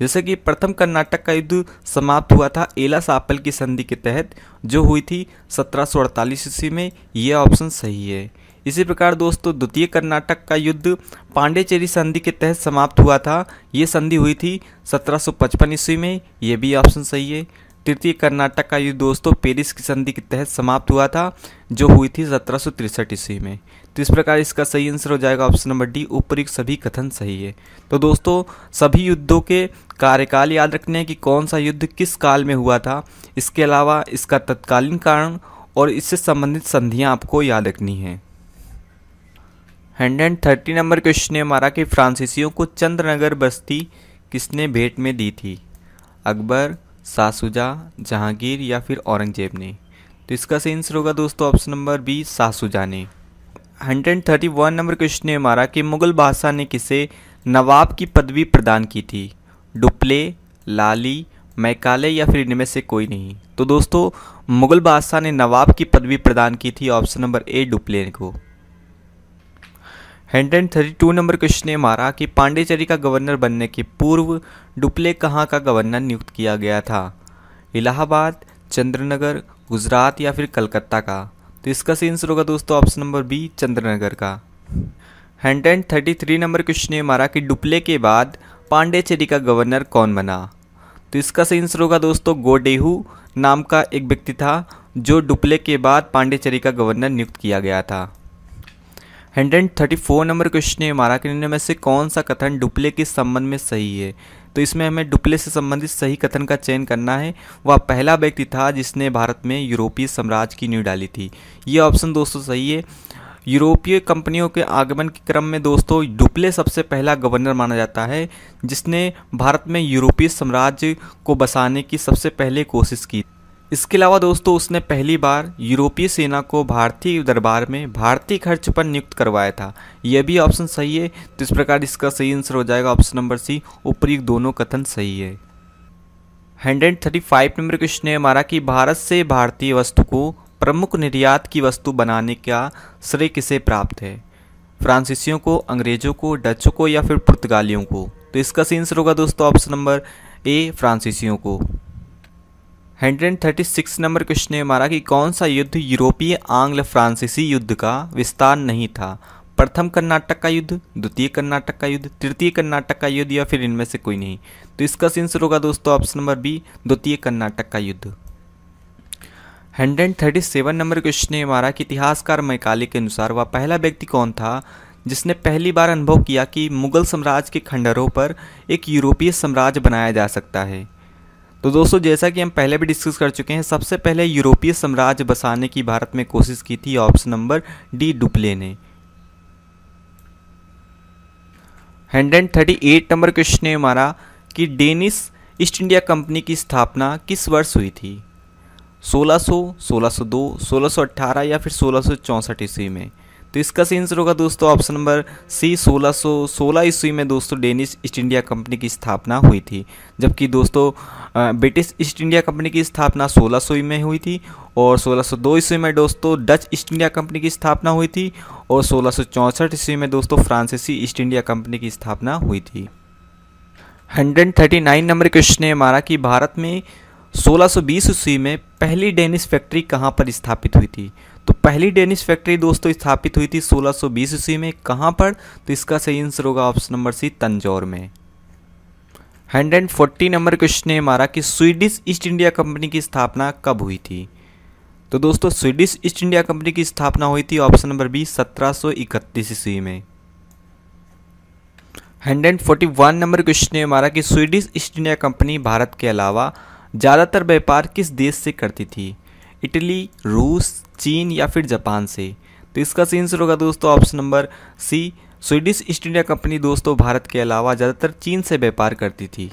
जैसे कि प्रथम कर्नाटक का युद्ध समाप्त हुआ था एला सापल की संधि के तहत जो हुई थी सत्रह ईस्वी में यह ऑप्शन सही है इसी प्रकार दोस्तों द्वितीय कर्नाटक का युद्ध पांडेचेरी संधि के तहत समाप्त हुआ था ये संधि हुई थी 1755 ईस्वी में यह भी ऑप्शन सही है तृतीय कर्नाटक का युद्ध दोस्तों पेरिस की संधि के तहत समाप्त हुआ था जो हुई थी सत्रह ईस्वी में तो इस प्रकार इसका सही आंसर हो जाएगा ऑप्शन नंबर डी उपयुक्त सभी कथन सही है तो दोस्तों सभी युद्धों के कार्यकाल याद रखने हैं कि कौन सा युद्ध किस काल में हुआ था इसके अलावा इसका तत्कालीन कारण और इससे संबंधित संधियाँ आपको याद रखनी है हंड्रेड थर्टी नंबर क्वेश्चन है हमारा कि फ्रांसीसियों को चंद्रनगर बस्ती किसने भेंट में दी थी अकबर सासुजा जहांगीर या फिर औरंगजेब ने तो इसका सही आंसर होगा दोस्तों ऑप्शन नंबर बी सासुजा ने 131 नंबर क्वेश्चन है हमारा कि मुगल बादशाह ने किसे नवाब की पदवी प्रदान की थी डुप्ले लाली मैकाले या फिर इनमें से कोई नहीं तो दोस्तों मुगल बादशाह ने नवाब की पदवी प्रदान की थी ऑप्शन नंबर ए डुप्ले को hundred thirty two number question है हमारा कि पांडेचेरी का गवर्नर बनने के पूर्व डुप्ले कहाँ का गवर्नर नियुक्त किया गया था इलाहाबाद चंद्रनगर गुजरात या फिर कलकत्ता का तो इसका आंसर होगा दोस्तों ऑप्शन नंबर बी चंद्रनगर का hundred and thirty three number question ये हमारा कि डुप्ले के बाद पांडेचेरी का गवर्नर कौन बना तो इसका सही आंसर होगा दोस्तों गोडेहू नाम का एक व्यक्ति था जो डुप्ले के बाद पांडेचेरी का गवर्नर नियुक्त किया गया था hundred thirty four number question ये हमारा कि इनमें से कौन सा कथन डुप्ले के संबंध में सही है तो इसमें हमें डुप्ले से संबंधित सही कथन का चयन करना है वह पहला व्यक्ति था जिसने भारत में यूरोपीय साम्राज्य की नींव डाली थी ये ऑप्शन दोस्तों सही है यूरोपीय कंपनियों के आगमन के क्रम में दोस्तों डुप्ले सबसे पहला गवर्नर माना जाता है जिसने भारत में यूरोपीय साम्राज्य को बसाने की सबसे पहले कोशिश की इसके अलावा दोस्तों उसने पहली बार यूरोपीय सेना को भारतीय दरबार में भारतीय खर्च पर नियुक्त करवाया था यह भी ऑप्शन सही है तो इस प्रकार इसका सही आंसर हो जाएगा ऑप्शन नंबर सी ऊपरी दोनों कथन सही है hundred thirty five number question है हमारा कि भारत से भारतीय वस्तु को प्रमुख निर्यात की वस्तु बनाने का श्रेय किसे प्राप्त है फ्रांसीसियों को अंग्रेजों को डचों को या फिर पुर्तगालियों को तो इसका सही आंसर होगा दोस्तों ऑप्शन नंबर ए फ्रांसीसियों को सिक्स नंबर क्वेश्चन है हमारा कि कौन सा युद्ध यूरोपीय आंग्ल फ्रांसीसी युद्ध का विस्तार नहीं था प्रथम कर्नाटक का युद्ध द्वितीय कर्नाटक का युद्ध तृतीय कर्नाटक का युद्ध या फिर इनमें से कोई नहीं तो इसका सेंसर होगा दोस्तों ऑप्शन नंबर बी द्वितीय कर्नाटक का युद्ध hundred thirty seven number question है हमारा कि इतिहासकार मैकाले के अनुसार वह पहला व्यक्ति कौन था जिसने पहली बार अनुभव किया कि मुगल साम्राज्य के खंडरों पर एक यूरोपीय साम्राज्य बनाया जा सकता है तो दोस्तों जैसा कि हम पहले भी डिस्कस कर चुके हैं सबसे पहले यूरोपीय साम्राज्य बसाने की भारत में कोशिश की थी ऑप्शन नंबर डी डुप्ले ने hundred thirty eight number question है हमारा कि डेनिस ईस्ट इंडिया कंपनी की स्थापना किस वर्ष हुई थी 1600, 1602, 1618 या फिर सोलह ईस्वी में तो इसका सही आंसर होगा दोस्तों ऑप्शन नंबर सी सोलह ईस्वी में दोस्तों डेनिश ईस्ट इंडिया कंपनी की स्थापना हुई थी जबकि दोस्तों ब्रिटिश ईस्ट इंडिया कंपनी की स्थापना सोलह में हुई थी और सोलह सौ ईस्वी में दोस्तों डच ईस्ट इंडिया कंपनी की स्थापना हुई थी और सोलह सौ ईस्वी में दोस्तों फ्रांसीसी ईस्ट इंडिया कंपनी की स्थापना हुई थी 139 नंबर क्वेश्चन है हमारा कि भारत में 1620 ईस्वी में पहली डेनिस फैक्ट्री कहाँ पर स्थापित हुई थी तो पहली डेनिस फैक्ट्री दोस्तों स्थापित हुई थी 1620 ईस्वी में कहाँ पर तो इसका सही आंसर होगा ऑप्शन नंबर सी तंजौर में हंड्रेड फोर्टी नंबर क्वेश्चन है हमारा कि स्वीडिश ईस्ट इंडिया कंपनी की स्थापना कब हुई थी तो दोस्तों स्वीडिश ईस्ट इंडिया कंपनी की स्थापना हुई थी ऑप्शन नंबर बी सत्रह सौ इकतीस ईस्वी में hundred forty one number question है हमारा कि Swedish East India company Bharat के अलावा ज़्यादातर व्यापार किस देश से करती थी इटली रूस चीन या फिर जापान से तो इसका आंसर होगा दोस्तों option number C Swedish East India company दोस्तों भारत के अलावा ज़्यादातर चीन से व्यापार करती थी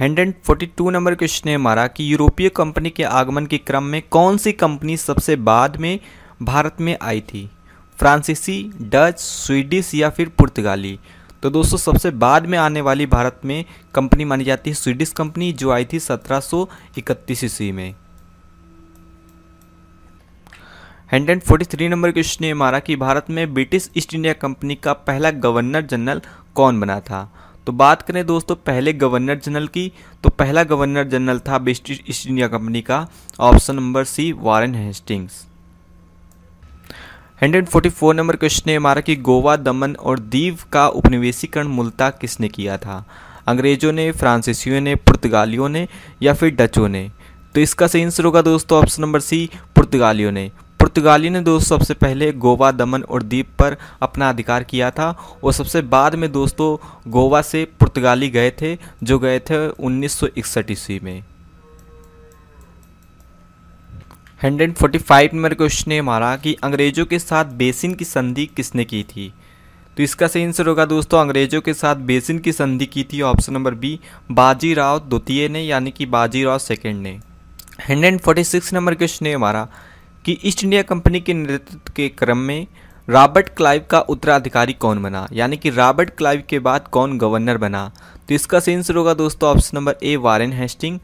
hundred forty two number question है हमारा कि यूरोपीय कंपनी के आगमन के क्रम में कौन सी कंपनी सबसे बाद में भारत में आई थी फ्रांसीसी डच स्वीडिश या फिर पुर्तगाली तो दोस्तों सबसे बाद में आने वाली भारत में कंपनी मानी जाती है स्वीडिश कंपनी जो आई थी सत्रह सौ इकतीस ईस्वी में hundred forty three number question ये हमारा कि भारत में ब्रिटिश ईस्ट इंडिया कंपनी का पहला गवर्नर जनरल कौन बना था तो बात करें दोस्तों पहले गवर्नर जनरल की तो पहला गवर्नर जनरल था ब्रिटिश ईस्ट इंडिया कंपनी का option number C Warren Hastings hundred forty four number question है मारा कि गोवा दमन और दीव का उपनिवेशीकरण मुल्ता किसने किया था अंग्रेजों ने फ्रांसीसियों ने पुर्तगालियों ने या फिर डचों ने तो इसका सही आंसर होगा दोस्तों ऑप्शन नंबर सी पुर्तगालियों ने पुर्तगाली ने दोस्तों सबसे पहले गोवा दमन और द्वीप पर अपना अधिकार किया था और सबसे बाद में दोस्तों गोवा से पुर्तगाली गए थे जो गए थे उन्नीस सौ इकसठ ईस्वी में 145 नंबर क्वेश्चन ने मारा कि अंग्रेज़ों के साथ बेसिन की संधि किसने की थी तो इसका सही आंसर होगा दोस्तों अंग्रेजों के साथ बेसिन की संधि की थी ऑप्शन नंबर बी बाजीराव द्वितीय ने यानी कि बाजीराव सेकेंड ने 146 नंबर क्वेश्चन ने मारा कि ईस्ट इंडिया कंपनी के नेतृत्व के क्रम में रॉबर्ट क्लाइव का उत्तराधिकारी कौन बना यानी कि रॉबर्ट क्लाइव के बाद कौन गवर्नर बना तो इसका सेंसर होगा दोस्तों option number A Warren Hasting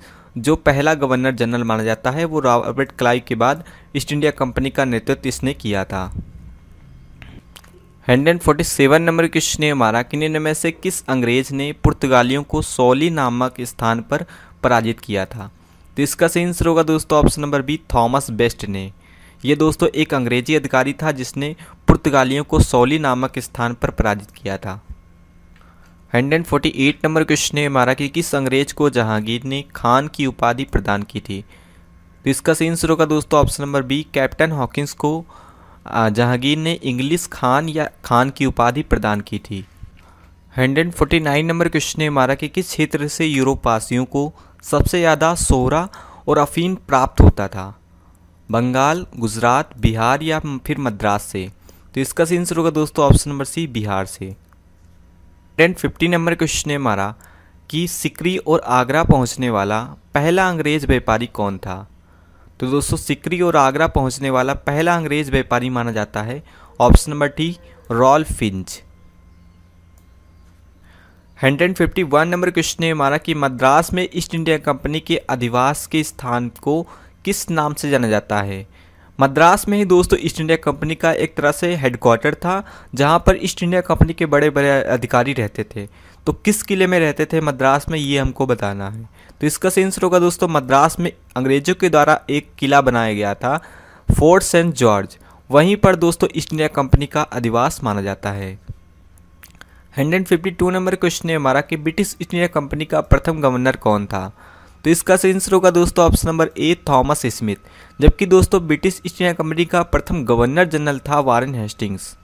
जो पहला गवर्नर जनरल माना जाता है वो रॉबर्ट क्लाइव के बाद ईस्ट इंडिया कंपनी का नेतृत्व इसने किया था hundred forty seven number question है हमारा कि में से किस अंग्रेज ने पुर्तगालियों को सोली नामक स्थान पर पराजित किया था तो इसका सही आंसर होगा दोस्तों option number B Thomas Best ने ये दोस्तों एक अंग्रेजी अधिकारी था जिसने पुर्तगालियों को सौली नामक स्थान पर पराजित किया था hundred forty eight number question ने मारा कि किस अंग्रेज को जहांगीर ने खान की उपाधि प्रदान की थी तो इसका सही आंसर होगा दोस्तों option number B captain Hawkins को जहांगीर ने इंग्लिश खान या खान की उपाधि प्रदान की थी hundred forty nine number question ने मारा कि किस क्षेत्र से यूरोपवासियों को सबसे ज़्यादा सोहरा और अफीम प्राप्त होता था बंगाल गुजरात बिहार या फिर मद्रास से तो इसका आंसर होगा दोस्तों ऑप्शन नंबर सी बिहार से टेंट फिफ्टी नंबर क्वेश्चन है हमारा कि सिकरी और आगरा पहुंचने वाला पहला अंग्रेज व्यापारी कौन था तो दोस्तों सिकरी और आगरा पहुंचने वाला पहला अंग्रेज व्यापारी माना जाता है option number T Ralph Fitch hundred fifty one number question है हमारा कि मद्रास में ईस्ट इंडिया कंपनी के अधिवास के स्थान को किस नाम से जाना जाता है मद्रास में ही दोस्तों ईस्ट इंडिया कंपनी का एक तरह से हेडक्वार्टर था जहां पर ईस्ट इंडिया कंपनी के बड़े बड़े अधिकारी रहते थे तो किस किले में रहते थे मद्रास में ये हमको बताना है तो इसका सेंसर होगा दोस्तों मद्रास में अंग्रेजों के द्वारा एक किला बनाया गया था फोर्ट सेंट जॉर्ज वहीं पर दोस्तों ईस्ट इंडिया कंपनी का अधिवास माना जाता है hundred fifty two number question है हमारा कि ब्रिटिश ईस्ट इंडिया कंपनी का प्रथम गवर्नर कौन था तो इसका आंसर होगा दोस्तों option number A Thomas Smith जबकि दोस्तों ब्रिटिश ईस्ट इंडिया कंपनी का प्रथम गवर्नर जनरल था Warren Hastings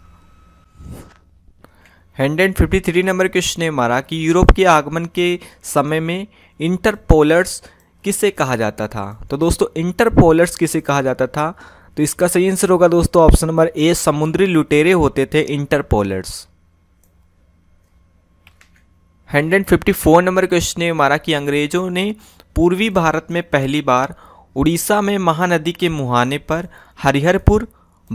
hundred fifty three number question ने मारा कि यूरोप के आगमन के समय में इंटरपोलर्स किसे कहा जाता था तो दोस्तों इंटरपोलर्स किसे कहा जाता था तो इसका सही आंसर होगा दोस्तों ऑप्शन नंबर ए समुद्री लुटेरे होते थे interlopers hundred fifty four number question ने मारा कि अंग्रेजों ने पूर्वी भारत में पहली बार उड़ीसा में महानदी के मुहाने पर हरिहरपुर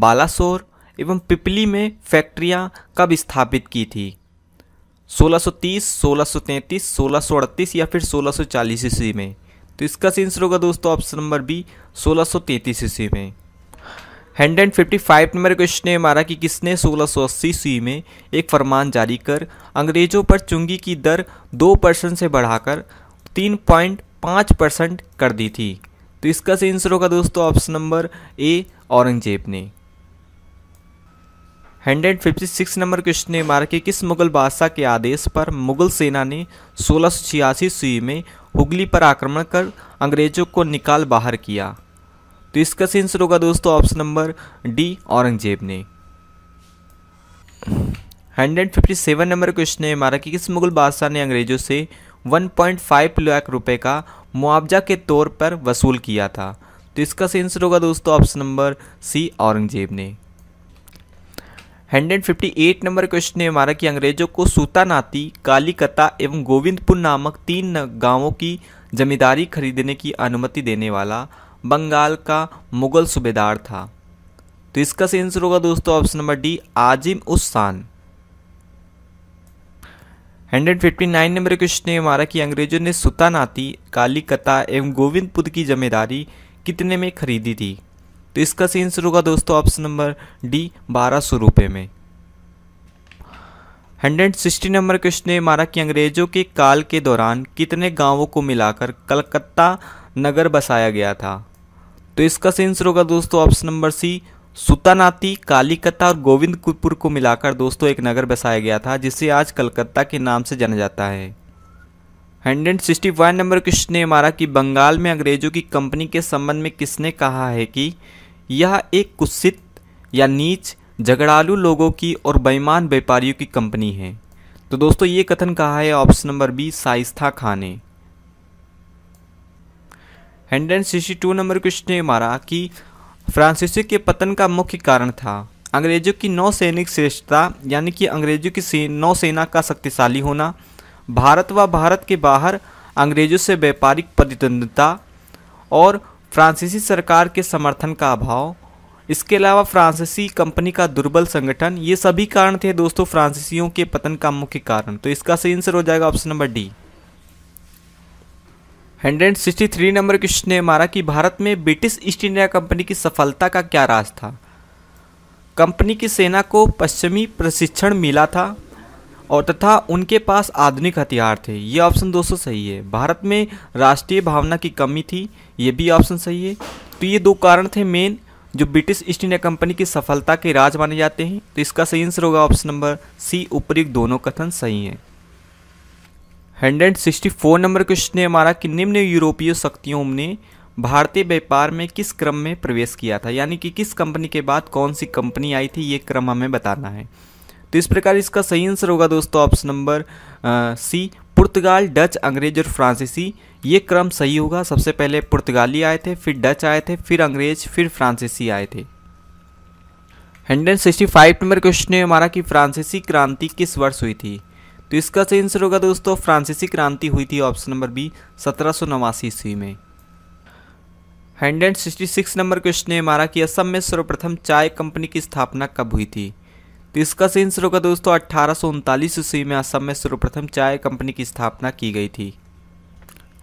बालासोर एवं पिपली में फैक्ट्रियां कब स्थापित की थी 1630, 1633, 1638 या फिर 1640 ईस्वी में तो इसका सेंसर होगा दोस्तों ऑप्शन नंबर बी 1633 ईस्वी में hundred and fifty five number question है हमारा कि किसने 1680 ईस्वी में एक फरमान जारी कर अंग्रेज़ों पर चुंगी की दर दो परसेंट से बढ़ाकर तीन पॉइंट पाँच परसेंट कर दी थी तो इसका सही आंसर होगा दोस्तों ऑप्शन नंबर ए औरंगजेब ने hundred fifty six number question ने मारा कि किस मुगल बादशाह के आदेश पर मुगल सेना ने सोलह सौ छियासी ईस्वी में हुगली पर आक्रमण कर अंग्रेजों को निकाल बाहर किया तो इसका सही आंसर होगा दोस्तों ऑप्शन नंबर डी औरंगजेब ने hundred fifty seven number question ने मारा कि किस मुगल बादशाह ने अंग्रेजों से 1.5 लाख रुपए का मुआवजा के तौर पर वसूल किया था तो इसका आंसर होगा दोस्तों ऑप्शन नंबर सी औरंगजेब ने 158 नंबर क्वेश्चन है हमारा कि अंग्रेजों को सूतानाती कालीकता एवं गोविंदपुर नामक तीन गांवों की जमींदारी खरीदने की अनुमति देने वाला बंगाल का मुगल सूबेदार था तो इसका आंसर होगा दोस्तों ऑप्शन नंबर डी आजिम उस 159 नंबर क्वेश्चन है हमारा कि अंग्रेजों ने सुतानाती कालीकता एवं गोविंदपुर की जिम्मेदारी कितने में खरीदी थी तो इसका सही आंसर होगा दोस्तों ऑप्शन नंबर डी बारह सौ रुपये में हंड्रेड सिक्सटी नंबर क्वेश्चन है हमारा कि अंग्रेजों के काल के दौरान कितने गांवों को मिलाकर कलकत्ता नगर बसाया गया था तो इसका सही आंसर होगा दोस्तों ऑप्शन नंबर सी सुतानाती कालिकता और गोविंदपुर को मिलाकर दोस्तों एक नगर बसाया गया था जिसे आज कलकत्ता के नाम से जाना जाता है hundred sixty one number question ने मारा कि बंगाल में अंग्रेजों की कंपनी के संबंध में किसने कहा है कि यह एक कुत्सित या नीच झगड़ालू लोगों की और बेईमान व्यापारियों की कंपनी है तो दोस्तों ये कथन कहा है ऑप्शन नंबर बी साइस्था खाने hundred sixty two number question ने मारा कि फ्रांसीसी के पतन का मुख्य कारण था अंग्रेजों की नौसैनिक श्रेष्ठता यानी कि अंग्रेजों की नौसेना का शक्तिशाली होना भारत व भारत के बाहर अंग्रेजों से व्यापारिक प्रतिद्वंदता और फ्रांसीसी सरकार के समर्थन का अभाव इसके अलावा फ्रांसीसी कंपनी का दुर्बल संगठन ये सभी कारण थे दोस्तों फ्रांसीसियों के पतन का मुख्य कारण तो इसका सही आंसर हो जाएगा option number D hundred sixty three number question ने मारा कि भारत में ब्रिटिश ईस्ट इंडिया कंपनी की सफलता का क्या राज था कंपनी की सेना को पश्चिमी प्रशिक्षण मिला था और तथा उनके पास आधुनिक हथियार थे ये ऑप्शन दोस्तों सही है भारत में राष्ट्रीय भावना की कमी थी ये भी ऑप्शन सही है तो ये दो कारण थे मेन जो ब्रिटिश ईस्ट इंडिया कंपनी की सफलता के राज माने जाते हैं तो इसका सही आंसर होगा ऑप्शन नंबर सी उपयुक्त दोनों कथन सही हैं hundred sixty four number question है हमारा कि निम्न यूरोपीय शक्तियों ने भारतीय व्यापार में किस क्रम में प्रवेश किया था यानी कि किस कंपनी के बाद कौन सी कंपनी आई थी ये क्रम हमें बताना है तो इस प्रकार इसका सही आंसर होगा दोस्तों ऑप्शन नंबर सी पुर्तगाल डच अंग्रेज और फ्रांसीसी ये क्रम सही होगा सबसे पहले पुर्तगाली आए थे फिर डच आए थे फिर अंग्रेज फिर फ्रांसीसी आए थे hundred sixty five number question है हमारा कि फ्रांसीसी क्रांति किस वर्ष हुई थी तो इसका सही आंसर होगा दोस्तों फ्रांसीसी क्रांति हुई थी ऑप्शन नंबर बी सत्रह सौ नवासी ईस्वी में hundred sixty six number question है हमारा कि असम में सर्वप्रथम चाय कंपनी की स्थापना कब हुई थी तो इसका सही आंसर होगा दोस्तों अट्ठारह ईस्वी में असम में सर्वप्रथम चाय कंपनी की स्थापना की गई थी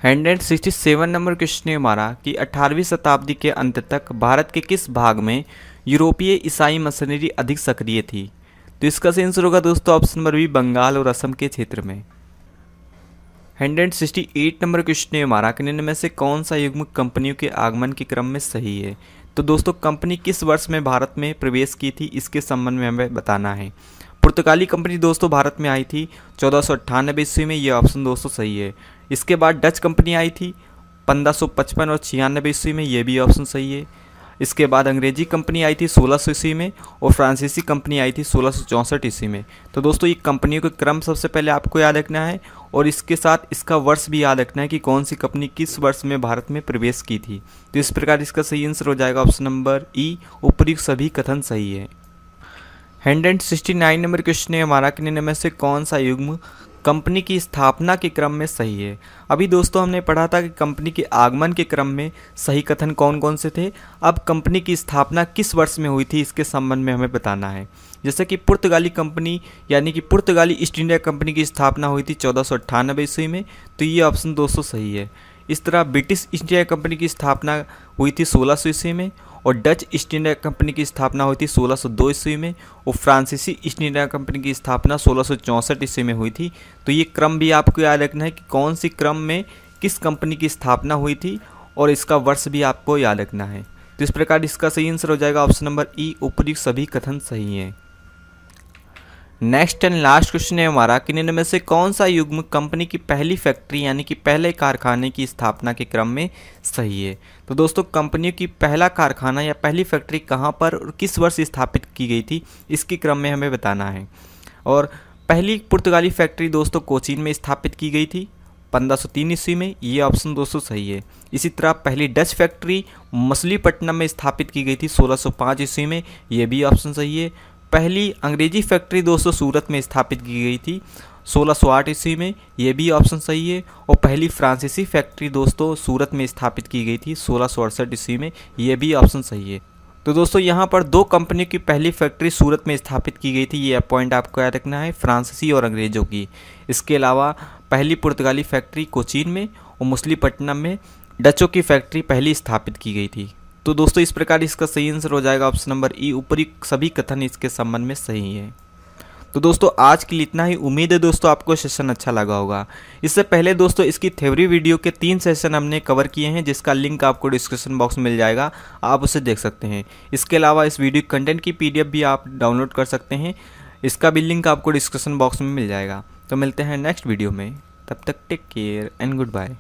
hundred sixty seven number question है हमारा कि 18वीं शताब्दी के अंत तक भारत के किस भाग में यूरोपीय ईसाई मशीनरी अधिक सक्रिय थी तो इसका आंसर होगा दोस्तों ऑप्शन नंबर बी बंगाल और असम के क्षेत्र में hundred sixty eight number question है हमारा कि में से कौन सा युग्म कंपनियों के आगमन के क्रम में सही है तो दोस्तों कंपनी किस वर्ष में भारत में प्रवेश की थी इसके संबंध में हमें बताना है पुर्तगाली कंपनी दोस्तों भारत में आई थी चौदह सौ अट्ठानबे ईस्वी में ये ऑप्शन दोस्तों सही है इसके बाद डच कंपनी आई थी पंद्रह सौ पचपन और छियानबे ईस्वी में ये भी ऑप्शन सही है इसके बाद अंग्रेजी कंपनी आई थी सोलह सौ ईस्वी में और फ्रांसीसी कंपनी आई थी सोलह सौ चौंसठ ईस्वी में तो दोस्तों ये कंपनियों के क्रम सबसे पहले आपको याद रखना है और इसके साथ इसका वर्ष भी याद रखना है कि कौन सी कंपनी किस वर्ष में भारत में प्रवेश की थी तो इस प्रकार इसका सही आंसर हो जाएगा ऑप्शन नंबर ई ऊपरी सभी कथन सही है hundred sixty nine number question है हमारा कि निम्न में से कौन सा युग्म कंपनी की स्थापना के क्रम में सही है अभी दोस्तों हमने पढ़ा था कि कंपनी के आगमन के क्रम में सही कथन कौन कौन से थे अब कंपनी की स्थापना किस वर्ष में हुई थी इसके संबंध में हमें बताना है जैसे कि पुर्तगाली कंपनी यानी कि पुर्तगाली ईस्ट इंडिया कंपनी की स्थापना हुई थी चौदह सौ ईस्वी में तो ये ऑप्शन दोस्तों सही है इस तरह ब्रिटिश ईस्ट इंडिया कंपनी की स्थापना हुई थी सोलह ईस्वी में और डच ईस्ट इंडिया कंपनी की स्थापना हुई थी 1602 ईस्वी में और फ्रांसीसी ईस्ट इंडिया कंपनी की स्थापना सोलह ईस्वी में हुई थी तो ये क्रम भी आपको याद रखना है कि कौन सी क्रम में किस कंपनी की स्थापना हुई थी और इसका वर्ष भी आपको याद रखना है तो इस प्रकार इसका सही आंसर हो जाएगा ऑप्शन नंबर ई ऊपरी सभी कथन सही हैं नेक्स्ट एंड लास्ट क्वेश्चन है हमारा कि निन्न में से कौन सा युग्म कंपनी की पहली फैक्ट्री यानी कि पहले कारखाने की स्थापना के क्रम में सही है तो दोस्तों कंपनी की पहला कारखाना या पहली फैक्ट्री कहाँ पर और किस वर्ष स्थापित की गई थी इसके क्रम में हमें बताना है और पहली पुर्तगाली फैक्ट्री दोस्तों कोचीन में स्थापित की गई थी 1503 ईस्वी में ये ऑप्शन दोस्तों सही है इसी तरह पहली डच फैक्ट्री मछलीपट्टनम में स्थापित की गई थी 1605 ईस्वी में ये भी ऑप्शन सही है पहली अंग्रेजी फैक्ट्री दोस्तों सूरत में स्थापित की गई थी सोलह ईस्वी में यह भी ऑप्शन सही है और पहली फ्रांसीसी फैक्ट्री दोस्तों सूरत में स्थापित की गई थी सोलह ईस्वी में ये भी ऑप्शन सही है तो दोस्तों यहाँ पर दो कंपनी की पहली फैक्ट्री सूरत में स्थापित की गई थी ये पॉइंट आपको याद रखना है फ्रांसीसी और अंग्रेज़ों की इसके अलावा पहली पुर्तगाली फैक्ट्री कोचीन में और मुस्लीपट्टनम में डचों की फैक्ट्री पहली स्थापित की गई थी तो दोस्तों इस प्रकार इसका सही आंसर हो जाएगा ऑप्शन नंबर ई ऊपरी सभी कथन इसके संबंध में सही है तो दोस्तों आज के लिए इतना ही उम्मीद है दोस्तों आपको सेशन अच्छा लगा होगा इससे पहले दोस्तों इसकी थेवरी वीडियो के तीन सेशन हमने कवर किए हैं जिसका लिंक आपको डिस्क्रिप्शन बॉक्स में मिल जाएगा आप उसे देख सकते हैं इसके अलावा इस वीडियो कंटेंट की पी भी आप डाउनलोड कर सकते हैं इसका भी लिंक आपको डिस्क्रिप्शन बॉक्स में मिल जाएगा तो मिलते हैं नेक्स्ट वीडियो में तब तक take care and good bye